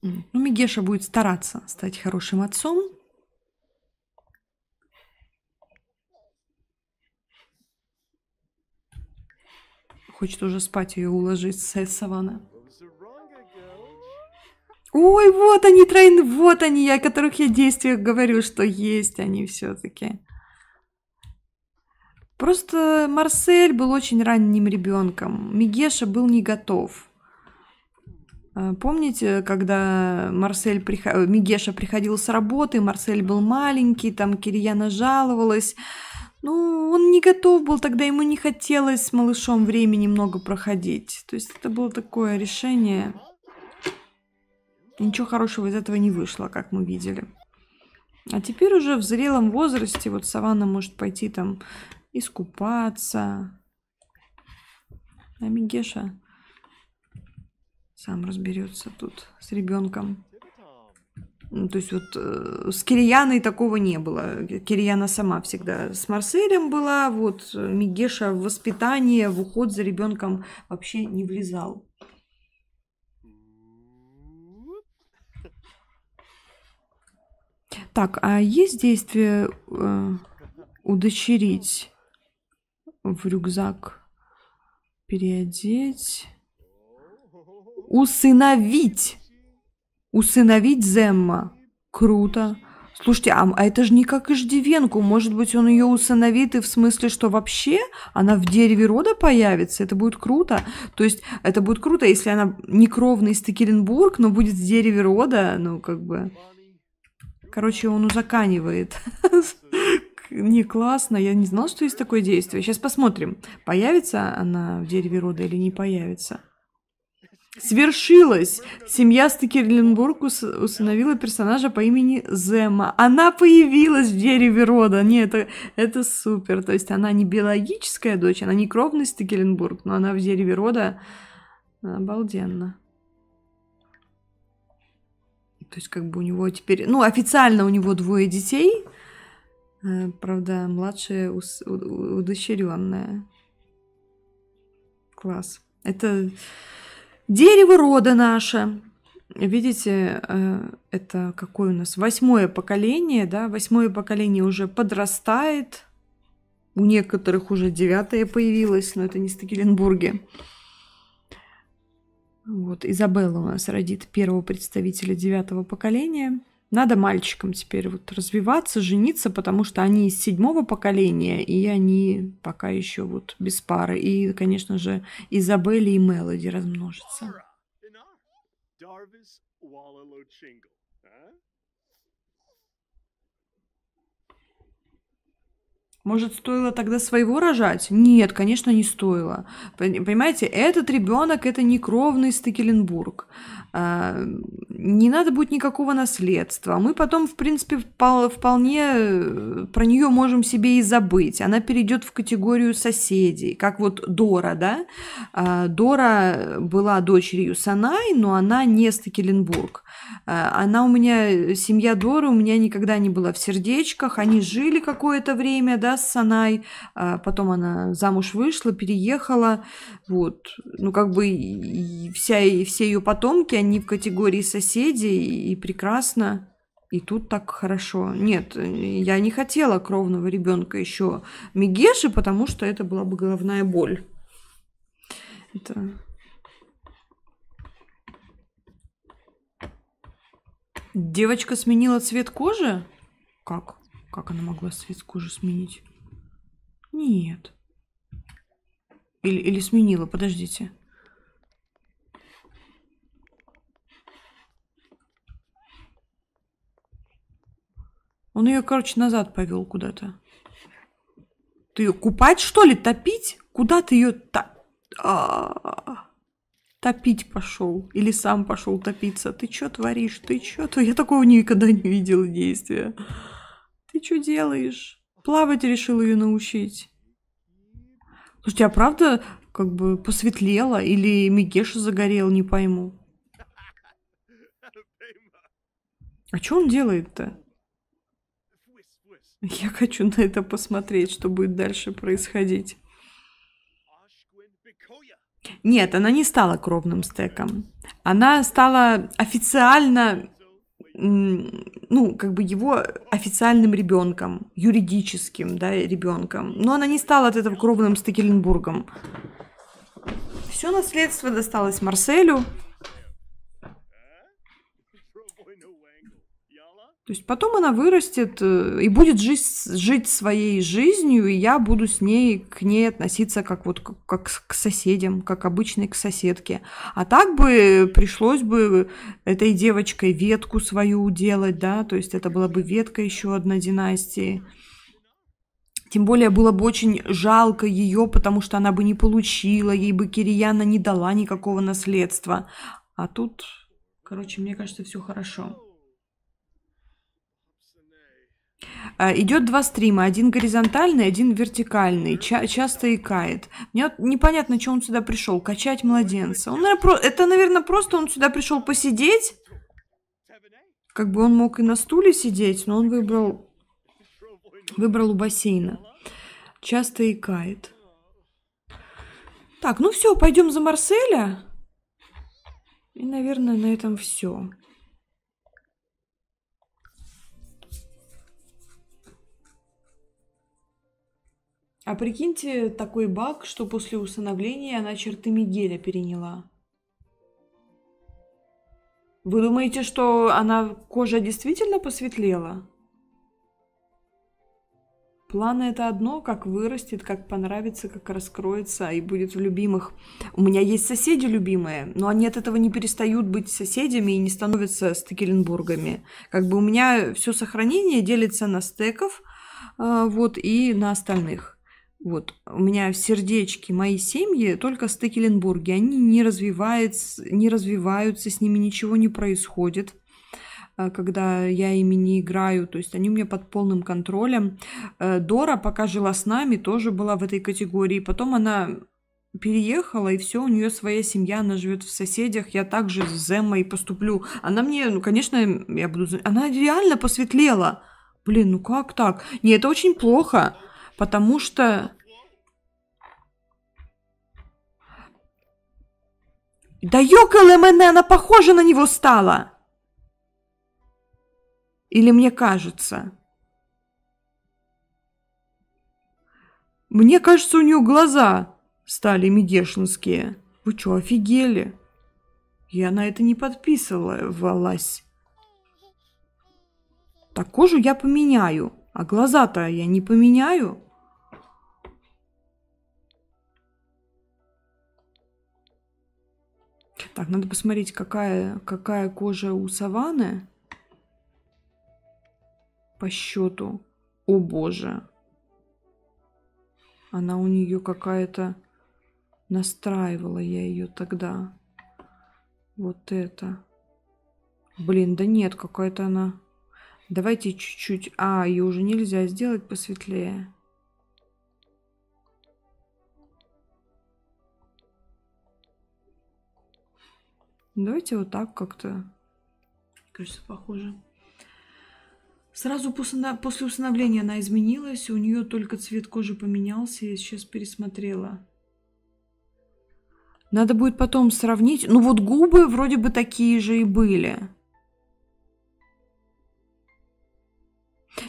Ну, Мигеша будет стараться стать хорошим отцом. Хочет уже спать ее уложить, Савана. Ой, вот они, тройн, вот они, я, о которых я действиях говорю, что есть они все-таки. Просто Марсель был очень ранним ребенком. Мигеша был не готов. Э, помните, когда Марсель приход... Э, Мигеша приходил с работы, Марсель был маленький, там Кирьяна жаловалась. Ну, он не готов был, тогда ему не хотелось с малышом времени много проходить. То есть это было такое решение. Ничего хорошего из этого не вышло, как мы видели. А теперь уже в зрелом возрасте вот Саванна может пойти там искупаться. А Мигеша сам разберется тут с ребенком. Ну, то есть вот э, с Кирьяной такого не было. Кирьяна сама всегда с Марселем была. Вот Мигеша в воспитание, в уход за ребенком вообще не влезал. Так, а есть действие э, удочерить в рюкзак, переодеть? Усыновить! Усыновить Земма. Круто. Слушайте, а, а это же не как иждивенку. Может быть, он ее усыновит и в смысле, что вообще она в дереве рода появится. Это будет круто. То есть это будет круто, если она не кровная из Текеренбург, но будет в дереве рода. Ну, как бы... Короче, он узаканивает. Не классно, я не знала, что есть такое действие. Сейчас посмотрим, появится она в дереве рода или не появится. Свершилось! Семья Стекерленбург установила персонажа по имени Зема. Она появилась в дереве рода. Не, это, это супер. То есть она не биологическая дочь, она не кровный Стекерленбург, но она в дереве рода. Обалденно. То есть как бы у него теперь... Ну, официально у него двое детей. Э, правда, младшая удочеренная. Класс. Это... Дерево рода наше. Видите, э, это какое у нас восьмое поколение, да, восьмое поколение уже подрастает. У некоторых уже девятое появилось, но это не Стагеленбурге. Вот, Изабелла у нас родит первого представителя девятого поколения – надо мальчикам теперь вот развиваться, жениться, потому что они из седьмого поколения, и они пока еще вот без пары. И, конечно же, Изабелли и Мелоди размножатся. А? Может, стоило тогда своего рожать? Нет, конечно, не стоило. Понимаете, этот ребенок это не кровный Стекеленбург. А, не надо будет никакого наследства. Мы потом, в принципе, вполне э, про нее можем себе и забыть. Она перейдет в категорию соседей, как вот Дора, да? А, Дора была дочерью Санай, но она не Стекеленбург. А, она у меня, э, семья Доры у меня никогда не была в сердечках. Они жили какое-то время, да, с Санай. Потом она замуж вышла, переехала. Вот. Ну, как бы вся, и все ее потомки, они в категории соседей, и прекрасно. И тут так хорошо. Нет, я не хотела кровного ребенка еще Мегеши, потому что это была бы головная боль. Это... Девочка сменила цвет кожи? Как? Как она могла цвет кожи сменить? Нет. Или, или сменила, подождите. Он ее, короче, назад повел куда-то. Ты ее купать, что ли, топить? Куда ты ее та... А, топить пошел? Или сам пошел топиться? Ты что творишь? Ты что? Я такого никогда не видел действия. Ты что делаешь? Плавать решил ее научить. Слушай, а правда как бы посветлело? Или Мигеша загорел, не пойму. А что он делает-то? Я хочу на это посмотреть, что будет дальше происходить. Нет, она не стала кровным стеком. Она стала официально, ну, как бы его официальным ребенком, юридическим, да, ребенком. Но она не стала от этого кровным стекеленбургом. Все наследство досталось Марселю. То есть потом она вырастет э, и будет жить, жить своей жизнью, и я буду с ней, к ней относиться как вот как, к соседям, как обычной к соседке. А так бы пришлось бы этой девочкой ветку свою делать, да, то есть это была бы ветка еще одна династии. Тем более было бы очень жалко ее, потому что она бы не получила, ей бы Кирияна не дала никакого наследства. А тут, короче, мне кажется, все хорошо. А, Идет два стрима, один горизонтальный, один вертикальный, ча- часто икает. Мне вот непонятно, что он сюда пришел, качать младенца. Он, наверное, про- это, наверное, просто он сюда пришел посидеть. Как бы он мог и на стуле сидеть, но он выбрал, выбрал у бассейна. Часто икает. Так, ну все, пойдем за Марселя. И, наверное, на этом все. А прикиньте, такой баг, что после усыновления она черты Мигеля переняла. Вы думаете, что она кожа действительно посветлела? Планы это одно, как вырастет, как понравится, как раскроется и будет в любимых. У меня есть соседи любимые, но они от этого не перестают быть соседями и не становятся стекеленбургами. Как бы у меня все сохранение делится на стеков, э, вот, и на остальных. Вот. У меня в сердечке моей семьи только с Они не, развиваются, не развиваются, с ними ничего не происходит э, когда я ими не играю, то есть они у меня под полным контролем. Э, Дора, пока жила с нами, тоже была в этой категории. Потом она переехала, и все, у нее своя семья, она живет в соседях, я также с Земой поступлю. Она мне, ну, конечно, я буду... Она реально посветлела. Блин, ну как так? Не, это очень плохо. Потому что... Да ёкала мене, она похожа на него стала! Или мне кажется? Мне кажется, у нее глаза стали медешинские. Вы чё, офигели? Я на это не подписывалась. Так кожу я поменяю, а глаза-то я не поменяю. Так, надо посмотреть, какая, какая кожа у саваны по счету. О боже. Она у нее какая-то... Настраивала я ее тогда. Вот это. Блин, да нет, какая-то она... Давайте чуть-чуть... А, ее уже нельзя сделать посветлее. Давайте вот так как-то. Кажется, похоже. Сразу после усыновления она изменилась, у нее только цвет кожи поменялся, я сейчас пересмотрела. Надо будет потом сравнить. Ну вот губы вроде бы такие же и были.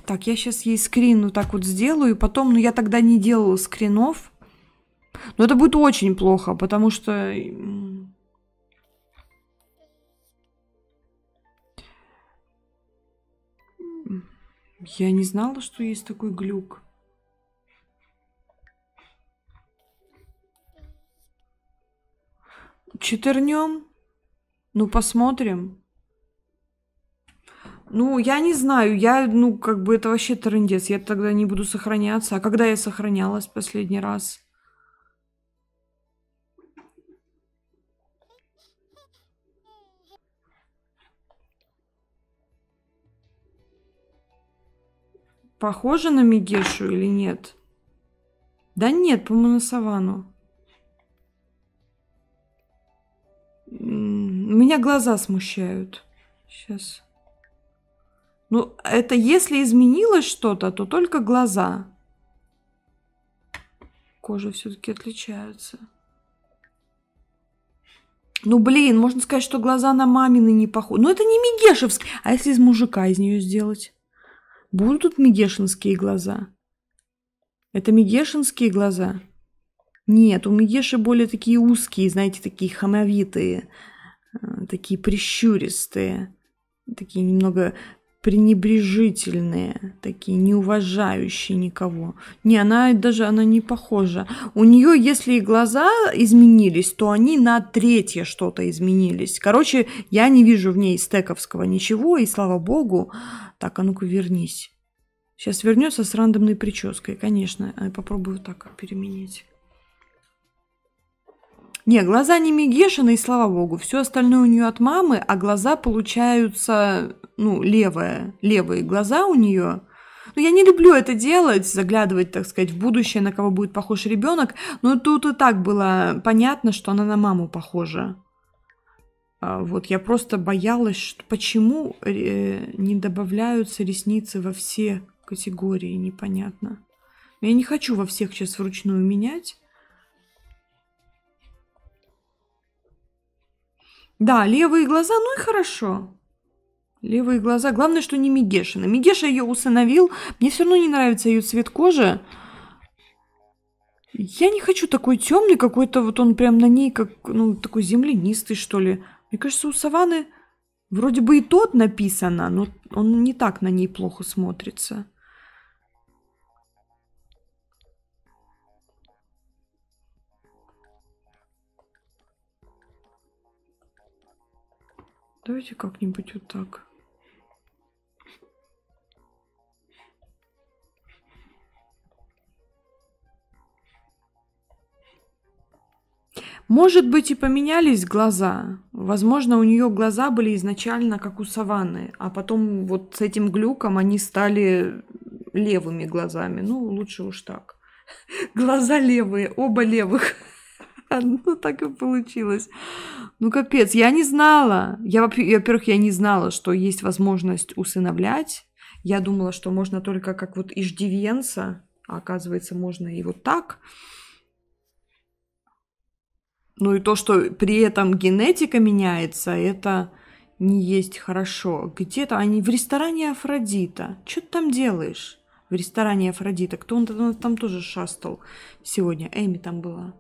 Так, я сейчас ей скрин вот так вот сделаю, и потом, ну я тогда не делала скринов. Но это будет очень плохо, потому что Я не знала, что есть такой глюк. Четырнем? Ну, посмотрим. Ну, я не знаю, я, ну, как бы это вообще трендец. Я тогда не буду сохраняться. А когда я сохранялась последний раз? Похоже на Мегешу или нет? Да нет, по моему на Моносавану. Меня глаза смущают. Сейчас. Ну, это если изменилось что-то, то только глаза. Кожи все-таки отличаются. Ну, блин, можно сказать, что глаза на мамины не похожи. Ну, это не Мегешевский. А если из мужика из нее сделать? будут мегешинские глаза? Это мегешинские глаза? Нет, у мегеши более такие узкие, знаете, такие хамовитые, э, такие прищуристые, такие немного пренебрежительные, такие неуважающие никого. Не, она даже она не похожа. У нее, если и глаза изменились, то они на третье что-то изменились. Короче, я не вижу в ней стековского ничего, и слава богу. Так, а ну-ка вернись. Сейчас вернется с рандомной прической, конечно. Я попробую так переменить. Не, глаза не Мегешина, и слава богу. Все остальное у нее от мамы, а глаза получаются, ну, левые, левые глаза у нее. Но ну, я не люблю это делать, заглядывать, так сказать, в будущее, на кого будет похож ребенок. Но тут и так было понятно, что она на маму похожа. А вот я просто боялась, что почему э, не добавляются ресницы во все категории, непонятно. Я не хочу во всех сейчас вручную менять. Да, левые глаза, ну и хорошо. Левые глаза. Главное, что не Мегешина. Мегеша ее усыновил. Мне все равно не нравится ее цвет кожи. Я не хочу такой темный какой-то, вот он прям на ней как, ну, такой землянистый, что ли. Мне кажется, у Саваны вроде бы и тот написано, но он не так на ней плохо смотрится. Давайте как-нибудь вот так. Может быть и поменялись глаза. Возможно, у нее глаза были изначально как у Саванны, а потом вот с этим глюком они стали левыми глазами. Ну, лучше уж так. Глаза левые, оба левых. Ну, так и получилось. Ну, капец, я не знала. Я, во-первых, я не знала, что есть возможность усыновлять. Я думала, что можно только как вот иждивенца, а оказывается, можно и вот так. Ну и то, что при этом генетика меняется, это не есть хорошо. Где-то они в ресторане Афродита. Что ты там делаешь? В ресторане Афродита. Кто он там, там тоже шастал сегодня? Эми там была.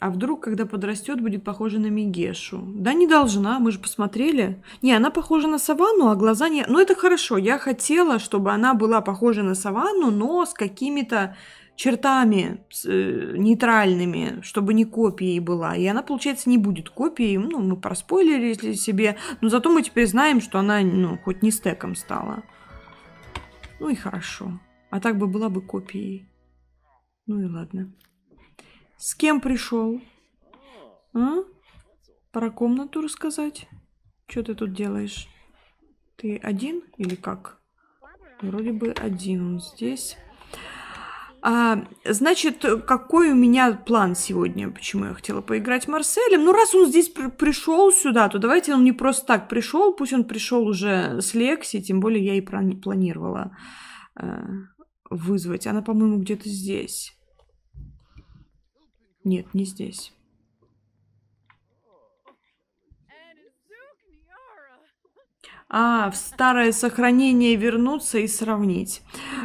А вдруг, когда подрастет, будет похожа на Мигешу? Да не должна, мы же посмотрели. Не, она похожа на саванну, а глаза не... Ну это хорошо, я хотела, чтобы она была похожа на саванну, но с какими-то чертами э, нейтральными, чтобы не копией была. И она, получается, не будет копией. Ну, мы проспойлерили себе. Но зато мы теперь знаем, что она, ну, хоть не стеком стала. Ну и хорошо. А так бы была бы копией. Ну и ладно. С кем пришел? А? Про комнату рассказать? Что ты тут делаешь? Ты один или как? Вроде бы один он здесь. А, значит, какой у меня план сегодня? Почему я хотела поиграть Марселем? Ну, раз он здесь при пришел сюда, то давайте он не просто так пришел. Пусть он пришел уже с Лекси, тем более я и плани планировала э, вызвать. Она, по-моему, где-то здесь. Нет, не здесь. А, в старое сохранение вернуться и сравнить.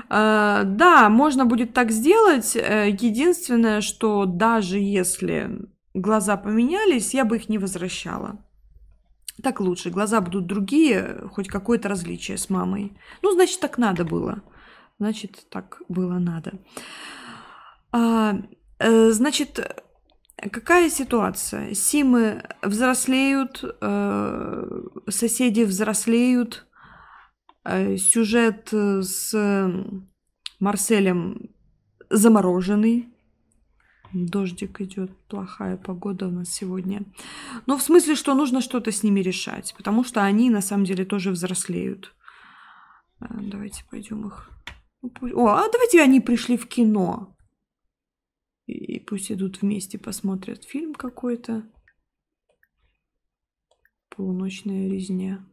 А, да, можно будет так сделать. Э, единственное, что даже если глаза поменялись, я бы их не возвращала. Так лучше. Глаза будут другие, хоть какое-то различие с мамой. Ну, значит, так надо было. Значит, так было надо. А, Э, значит, какая ситуация? Симы взрослеют, э, соседи взрослеют, э, сюжет с Марселем замороженный. Дождик идет, плохая погода у нас сегодня. Но ну, в смысле, что нужно что-то с ними решать, потому что они на самом деле тоже взрослеют. Давайте пойдем их. Ну, О, а давайте они пришли в кино. И пусть идут вместе, посмотрят фильм какой-то. Полуночная резня.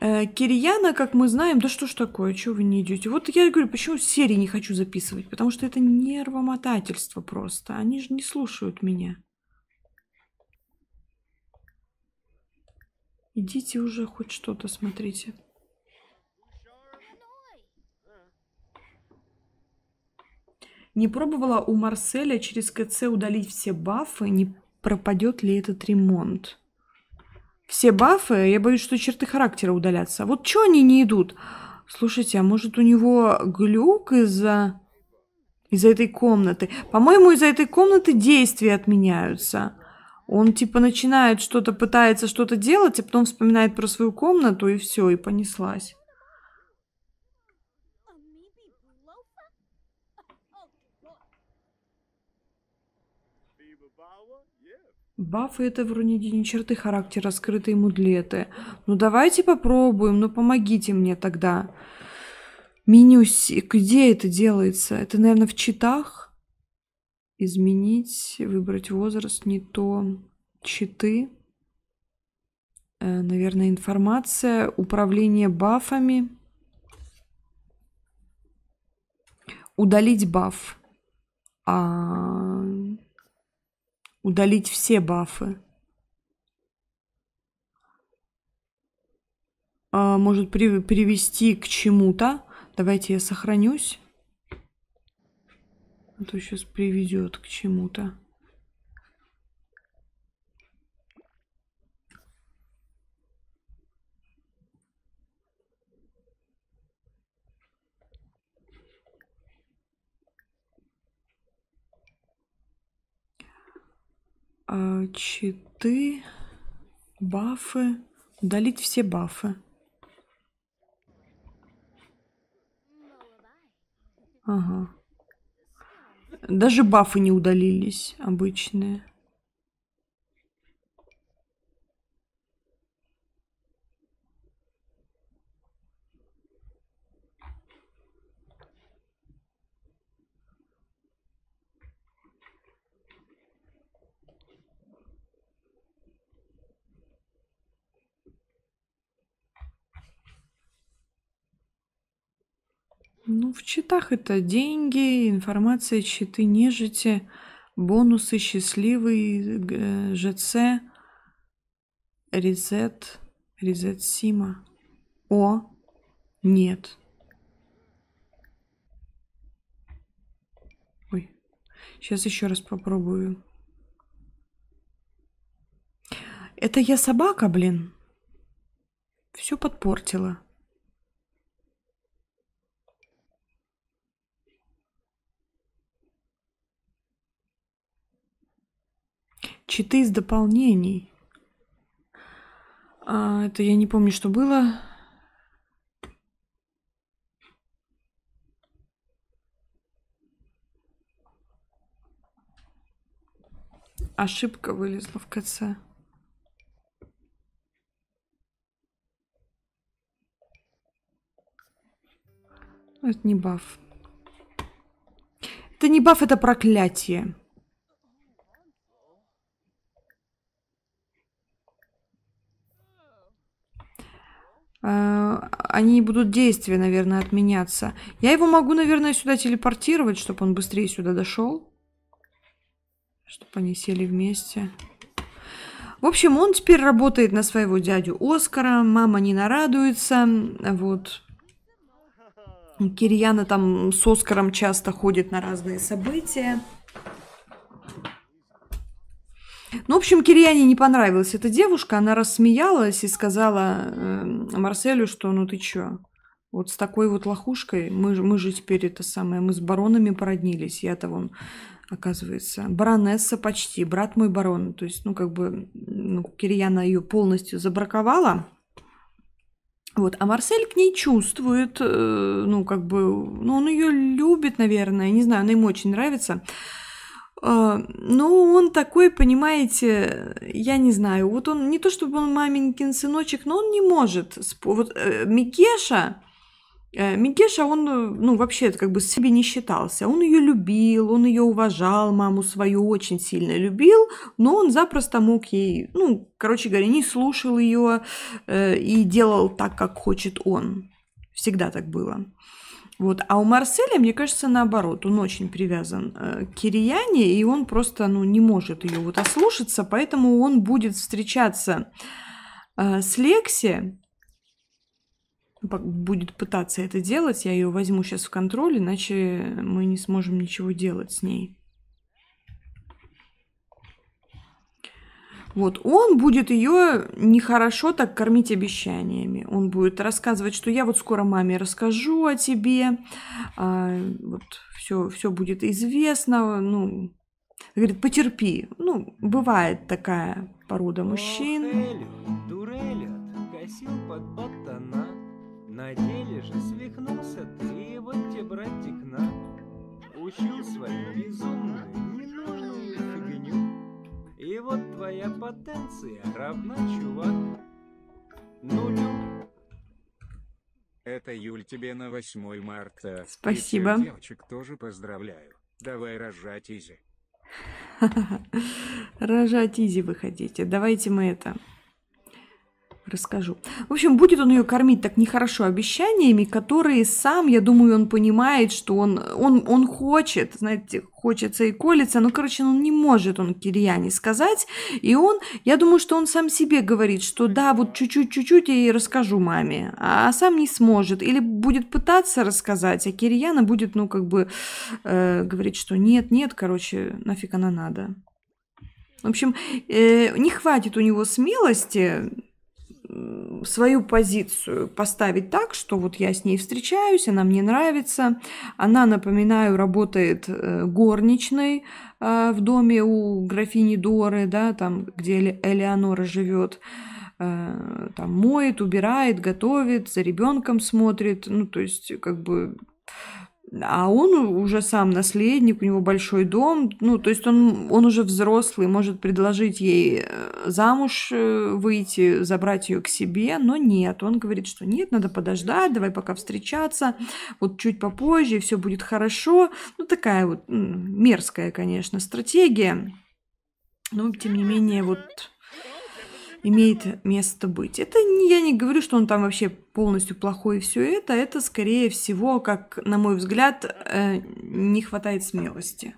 Э, Кирьяна, как мы знаем, да что ж такое, чего вы не идете? Вот я говорю, почему серии не хочу записывать, потому что это нервомотательство просто. Они же не слушают меня. Идите уже хоть что-то смотрите. Не пробовала у Марселя через КЦ удалить все бафы, не пропадет ли этот ремонт? Все бафы, я боюсь, что черты характера удалятся. Вот что они не идут? Слушайте, а может у него глюк из-за... Из-за этой комнаты. По-моему, из-за этой комнаты действия отменяются. Он типа начинает что-то, пытается что-то делать, а потом вспоминает про свою комнату и все, и понеслась. Бафы это вроде не черты характера, скрытые мудлеты. Ну давайте попробуем, ну помогите мне тогда. Менюсик, где это делается? Это, наверное, в читах? изменить, выбрать возраст, не то читы, э, наверное, информация, управление бафами, удалить баф, а... удалить все бафы. А, может привести к чему-то. Давайте я сохранюсь. А то сейчас приведет к чему-то. А, читы, бафы. Удалить все бафы. Ага. Даже бафы не удалились обычные. Ну, в читах это деньги, информация, читы нежити, бонусы, счастливый, ЖЦ, резет, резет Сима. О, нет. Ой, сейчас еще раз попробую. Это я собака, блин. Все подпортила. Читы из дополнений. А, это я не помню, что было. Ошибка вылезла в КЦ. Это не баф. Это не баф, это проклятие. Э, они будут действия, наверное, отменяться. Я его могу, наверное, сюда телепортировать, чтобы он быстрее сюда дошел. Чтобы они сели вместе. В общем, он теперь работает на своего дядю Оскара. Мама не нарадуется. Вот. Кирьяна там с Оскаром часто ходит на разные события. Ну, в общем, Кирьяне не понравилась эта девушка, она рассмеялась и сказала э, Марселю, что ну ты чё, вот с такой вот лохушкой, мы, мы же теперь это самое, мы с баронами породнились, я-то вон, оказывается, баронесса почти, брат мой барон, то есть, ну, как бы, ну, Кирьяна ее полностью забраковала, вот, а Марсель к ней чувствует, э, ну, как бы, ну, он ее любит, наверное, не знаю, она ему очень нравится, а, но ну, он такой, понимаете, я не знаю, вот он не то чтобы он маменькин сыночек, но он не может. Вот э, Микеша, э, Микеша, он, э, ну, вообще как бы себе не считался. Он ее любил, он ее уважал, маму свою очень сильно любил, но он запросто мог ей, ну, короче говоря, не слушал ее и делал так, как хочет он. Всегда так было. Вот. А у Марселя, мне кажется, наоборот, он очень привязан э, к Кирияне, и он просто ну, не может ее вот ослушаться, поэтому он будет встречаться э, с Лекси, будет пытаться это делать, я ее возьму сейчас в контроль, иначе мы не сможем ничего делать с ней. Вот он будет ее нехорошо так кормить обещаниями. Он будет рассказывать, что я вот скоро маме расскажу о тебе, а, вот все, все будет известно, ну, говорит, потерпи. Ну, бывает такая порода мужчин. на деле же свихнулся ты, вот тебе братик на, учил свою безумную и вот твоя потенция равна, чувак, нулю. Это Юль тебе на 8 марта. Спасибо. И девочек тоже поздравляю. Давай рожать, Изи. Рожать Изи вы хотите. Давайте мы это расскажу. В общем, будет он ее кормить так нехорошо обещаниями, которые сам, я думаю, он понимает, что он, он, он хочет, знаете, хочется и колется, но, ну, короче, он ну, не может, он Кирьяне сказать, и он, я думаю, что он сам себе говорит, что да, вот чуть-чуть, чуть-чуть я ей расскажу маме, а сам не сможет, или будет пытаться рассказать, а Кирьяна будет, ну, как бы, э, говорить, что нет, нет, короче, нафиг она надо. В общем, э, не хватит у него смелости свою позицию поставить так, что вот я с ней встречаюсь, она мне нравится, она, напоминаю, работает э, горничной э, в доме у графини Доры, да, там, где Элеонора живет, э, там моет, убирает, готовит, за ребенком смотрит, ну, то есть, как бы а он уже сам наследник, у него большой дом, ну, то есть он, он уже взрослый, может предложить ей э, замуж э, выйти, забрать ее к себе, но нет, он говорит, что нет, надо подождать, давай пока встречаться, вот чуть попозже, все будет хорошо. Ну, такая вот мерзкая, конечно, стратегия, но, тем не менее, вот имеет место быть. Это я не говорю, что он там вообще полностью плохой и все это, это скорее всего, как на мой взгляд, э, не хватает смелости.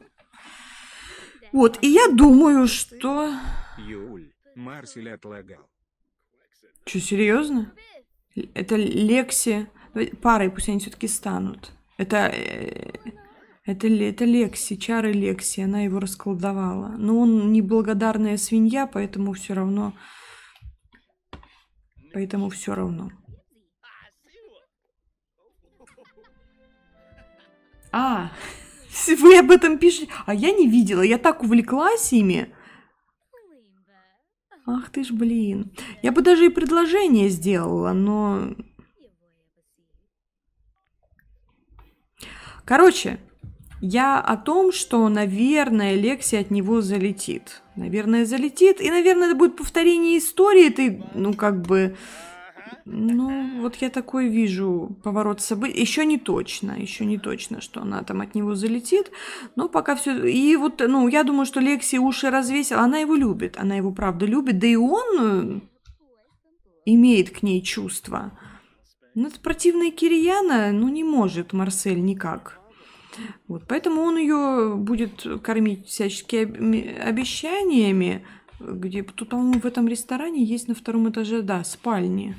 Вот, и я думаю, что... Юль, Марсель отлагал. Че, серьезно? Это Лекси... Парой пусть они все-таки станут. Это... Э, это, это Лекси, чары Лекси, она его расколдовала. Но он неблагодарная свинья, поэтому все равно... Поэтому все равно. А, вы об этом пишете? А я не видела, я так увлеклась ими. Ах ты ж, блин. Я бы даже и предложение сделала, но... Короче, я о том, что, наверное, Лекси от него залетит. Наверное, залетит. И, наверное, это будет повторение истории. Ты, ну, как бы... Ну, вот я такой вижу поворот событий. Еще не точно, еще не точно, что она там от него залетит. Но пока все. И вот, ну, я думаю, что Лекси уши развесила. Она его любит, она его правда любит. Да и он имеет к ней чувства. Но ну, это противная Кирияна, ну, не может Марсель никак. Вот, поэтому он ее будет кормить всяческими обещаниями, где тут, по-моему, в этом ресторане есть на втором этаже, да, спальни.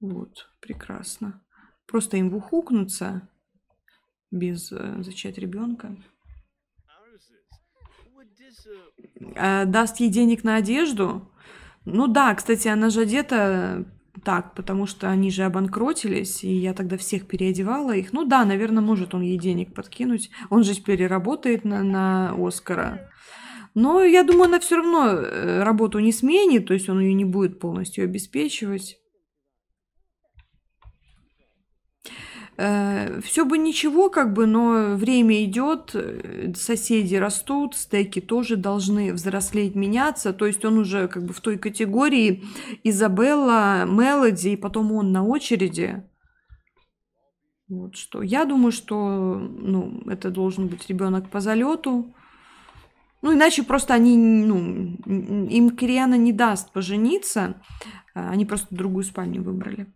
Вот, прекрасно. Просто им вухукнуться без э, зачать ребенка. А, даст ей денег на одежду? Ну да, кстати, она же одета так, потому что они же обанкротились, и я тогда всех переодевала их. Ну да, наверное, может он ей денег подкинуть. Он же переработает на, на Оскара. Но я думаю, она все равно э, работу не сменит, то есть он ее не будет полностью обеспечивать. Э, все бы ничего, как бы, но время идет, э, соседи растут, стеки тоже должны взрослеть, меняться. То есть он уже как бы в той категории Изабелла, Мелоди, и потом он на очереди. Вот что. Я думаю, что ну, это должен быть ребенок по залету. Ну, иначе просто они, ну, им Кириана не даст пожениться. Э, они просто другую спальню выбрали.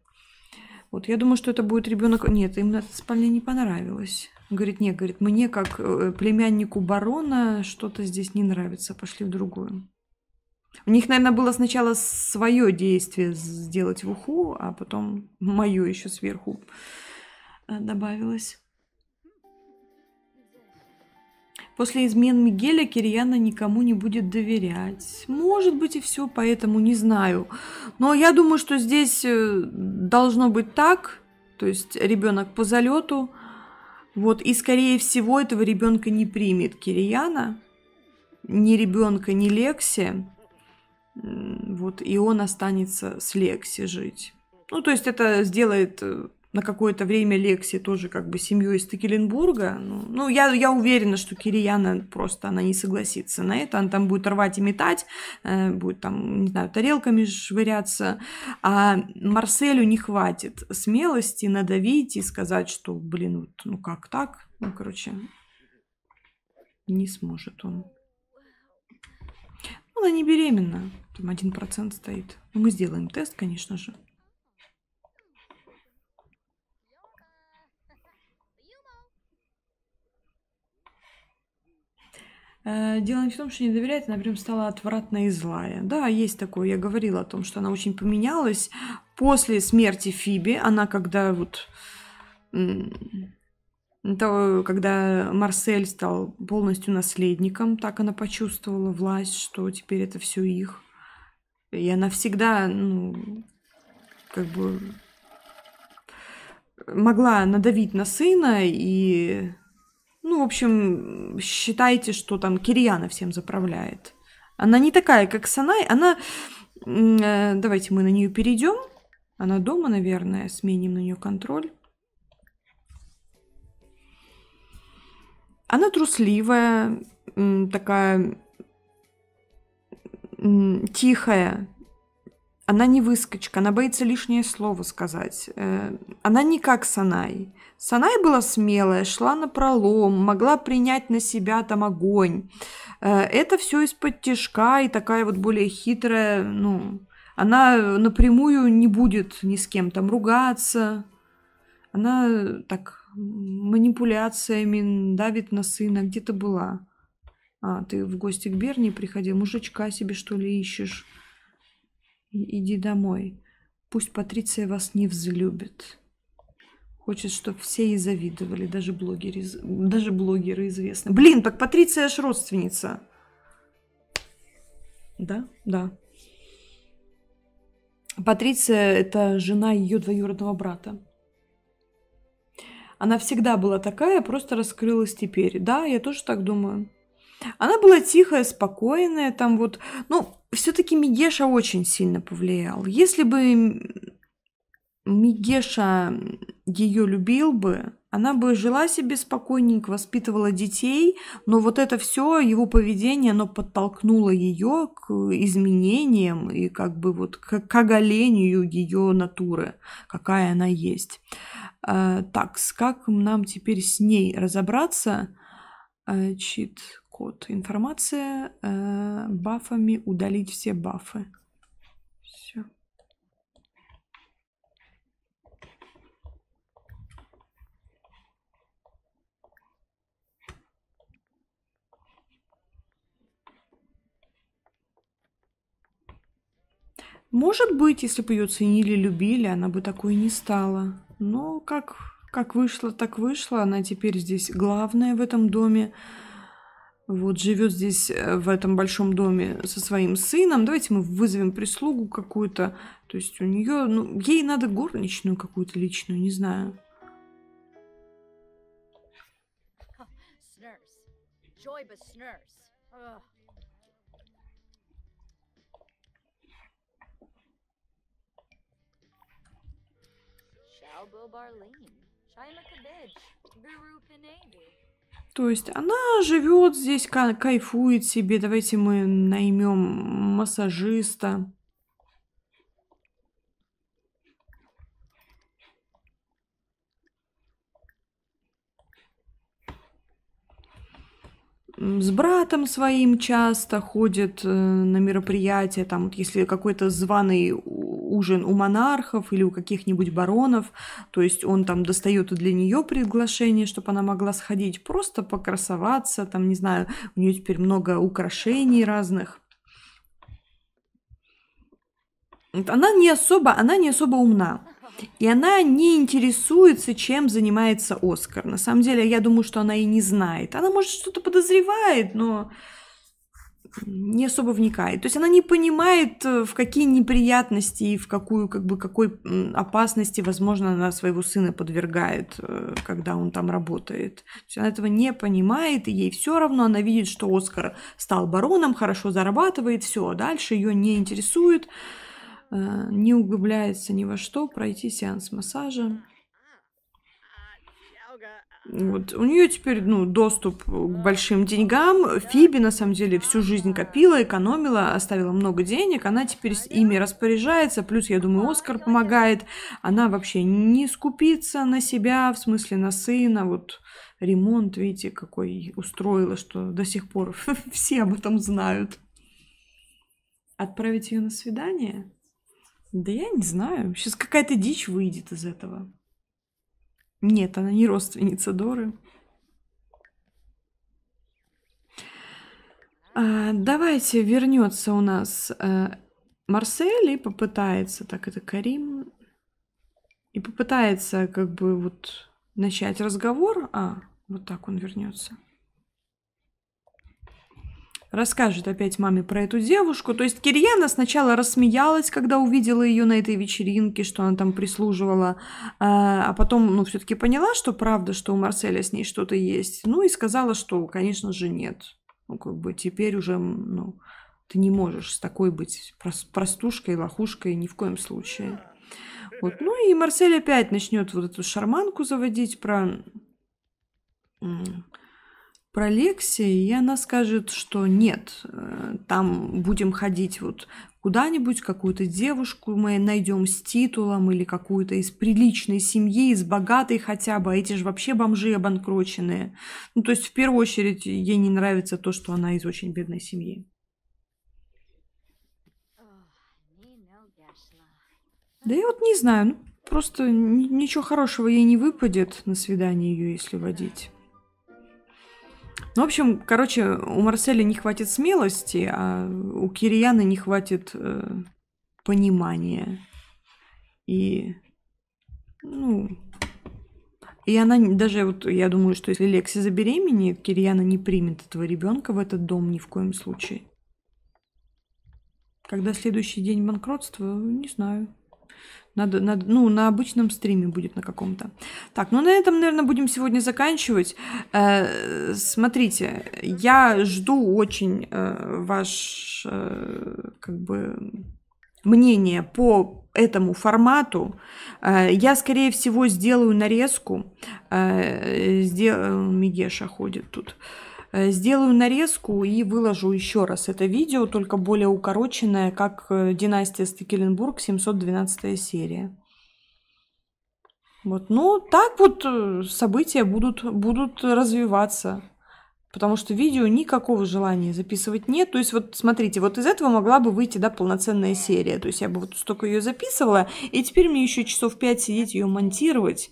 Вот я думаю, что это будет ребенок... Нет, им эта спальня не понравилось. Говорит, нет, говорит, мне как э, племяннику барона что-то здесь не нравится, пошли в другую. У них, наверное, было сначала свое действие сделать в уху, а потом мое еще сверху э, добавилось. После измен Мигеля Кирьяна никому не будет доверять. Может быть и все, поэтому не знаю. Но я думаю, что здесь э, должно быть так. То есть ребенок по залету. Вот, и скорее всего этого ребенка не примет Кирьяна. Ни ребенка, ни Лекси. Вот, и он останется с Лекси жить. Ну, то есть это сделает э, на какое-то время Лекси тоже как бы семью из Текеленбурга. Ну, ну я, я уверена, что Кирияна просто она не согласится на это. Она там будет рвать и метать, э, будет там, не знаю, тарелками швыряться. А Марселю не хватит смелости надавить и сказать, что, блин, вот, ну как так? Ну, короче, не сможет он. Ну, она не беременна. Там один процент стоит. Ну, мы сделаем тест, конечно же. Э, дело не в том, что не доверяет, она прям стала отвратно и злая. Да, есть такое. Я говорила о том, что она очень поменялась. После смерти Фиби, она когда вот... То, когда Марсель стал полностью наследником, так она почувствовала власть, что теперь это все их. И она всегда, ну, как бы могла надавить на сына и ну, в общем, считайте, что там Кирьяна всем заправляет. Она не такая, как Санай. Она... Э, давайте мы на нее перейдем. Она дома, наверное. Сменим на нее контроль. Она трусливая, такая тихая. Она не выскочка, она боится лишнее слово сказать. Э, она не как Санай. Санай была смелая, шла на пролом, могла принять на себя там огонь. Э, это все из-под тяжка и такая вот более хитрая, ну, она напрямую не будет ни с кем там ругаться. Она так манипуляциями давит на сына. Где ты была? А, ты в гости к Берни приходил? Мужичка себе, что ли, ищешь? И иди домой. Пусть Патриция вас не взлюбит. Хочет, чтобы все ей завидовали, даже блогеры, даже блогеры известны. Блин, так Патриция аж родственница. Да, да. Патриция – это жена ее двоюродного брата. Она всегда была такая, просто раскрылась теперь. Да, я тоже так думаю. Она была тихая, спокойная, там вот... Ну, все-таки Мигеша очень сильно повлиял. Если бы Мигеша ее любил бы, она бы жила себе спокойненько, воспитывала детей, но вот это все, его поведение, оно подтолкнуло ее к изменениям и как бы вот к, к оголению ее натуры, какая она есть. Э, так, как нам теперь с ней разобраться? Э, чит-код. Информация э, бафами, удалить все бафы. Может быть, если бы ее ценили, любили, она бы такой не стала. Но как, как вышло, так вышло. Она теперь здесь главная в этом доме. Вот живет здесь э, в этом большом доме со своим сыном. Давайте мы вызовем прислугу какую-то. То есть у нее, ну, ей надо горничную какую-то личную, не знаю. Joy, Барлин, Шайма Кадедж, Гуру Пинеди. То есть она живет здесь, кайфует себе. Давайте мы наймем массажиста. с братом своим часто ходит э, на мероприятия, там, вот если какой-то званый ужин у монархов или у каких-нибудь баронов, то есть он там достает и для нее приглашение, чтобы она могла сходить просто покрасоваться, там, не знаю, у нее теперь много украшений разных. Она не особо, она не особо умна и она не интересуется, чем занимается Оскар. На самом деле, я думаю, что она и не знает. Она, может, что-то подозревает, но не особо вникает. То есть она не понимает, э, в какие неприятности и в какую, как бы, какой опасности, возможно, она своего сына подвергает, э, когда он там работает. То есть она этого не понимает, и ей все равно, она видит, что Оскар стал бароном, хорошо зарабатывает, все, а дальше ее не интересует. Э, не углубляется ни во что, пройти сеанс массажа. Вот. У нее теперь ну, доступ к большим деньгам. Фиби, на самом деле, всю жизнь копила, экономила, оставила много денег. Она теперь с ими распоряжается. Плюс, я думаю, Оскар помогает. Она вообще не скупится на себя, в смысле на сына. Вот ремонт, видите, какой устроила, что до сих пор все об этом знают. Отправить ее на свидание? Да я не знаю. Сейчас какая-то дичь выйдет из этого. Нет, она не родственница Доры. А, давайте вернется у нас а, Марсель и попытается, так это Карим, и попытается как бы вот начать разговор. А, вот так он вернется расскажет опять маме про эту девушку. То есть Кирьяна сначала рассмеялась, когда увидела ее на этой вечеринке, что она там прислуживала, э, а потом, ну, все-таки поняла, что правда, что у Марселя с ней что-то есть. Ну и сказала, что, конечно же, нет. Ну, как бы теперь уже, ну, ты не можешь с такой быть простушкой, лохушкой ни в коем случае. Вот. Ну и Марсель опять начнет вот эту шарманку заводить про про Лекси, и она скажет, что нет, э, там будем ходить вот куда-нибудь, какую-то девушку мы найдем с титулом или какую-то из приличной семьи, из богатой хотя бы, а эти же вообще бомжи обанкроченные. Ну, то есть, в первую очередь, ей не нравится то, что она из очень бедной семьи. Да я вот не знаю, ну, просто ничего хорошего ей не выпадет на свидание ее, если водить. Ну, в общем, короче, у Марселя не хватит смелости, а у Кирьяна не хватит э, понимания. И, ну, и она даже, вот я думаю, что если Лекси забеременеет, Кирьяна не примет этого ребенка в этот дом ни в коем случае. Когда следующий день банкротства, не знаю. Надо, надо, ну, на обычном стриме будет на каком-то. Так, ну на этом, наверное, будем сегодня заканчивать. Э, смотрите, я жду очень э, ваш, э, как бы, мнение по этому формату. Э, я, скорее всего, сделаю нарезку. Э, сдел... Э, Мигеша ходит тут. Э, сделаю нарезку и выложу еще раз это видео, только более укороченное, как э, «Династия Стекеленбург», 712 серия. Вот, ну, так вот э, события будут, будут развиваться. Потому что видео никакого желания записывать нет. То есть, вот смотрите, вот из этого могла бы выйти, да, полноценная серия. То есть, я бы вот столько ее записывала, и теперь мне еще часов пять сидеть ее монтировать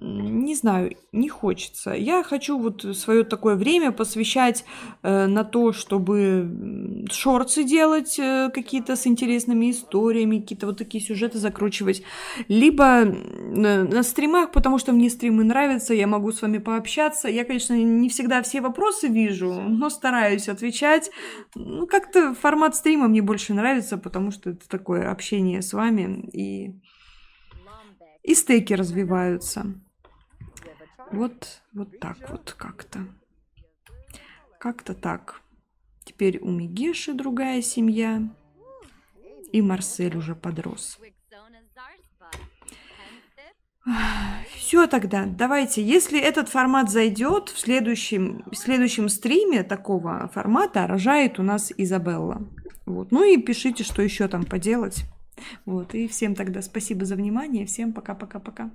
не знаю, не хочется. Я хочу вот свое такое время посвящать э, на то, чтобы шорцы делать э, какие-то с интересными историями, какие-то вот такие сюжеты закручивать, либо э, на стримах, потому что мне стримы нравятся, я могу с вами пообщаться. Я, конечно, не всегда все вопросы вижу, но стараюсь отвечать. Ну, как-то формат стрима мне больше нравится, потому что это такое общение с вами и и стейки развиваются. Вот, вот так вот как-то. Как-то так. Теперь у Мигеши другая семья. И Марсель уже подрос. Все тогда, давайте, если этот формат зайдет, в следующем, в следующем стриме такого формата рожает у нас Изабелла. Вот. Ну и пишите, что еще там поделать. Вот, и всем тогда спасибо за внимание, всем пока-пока-пока.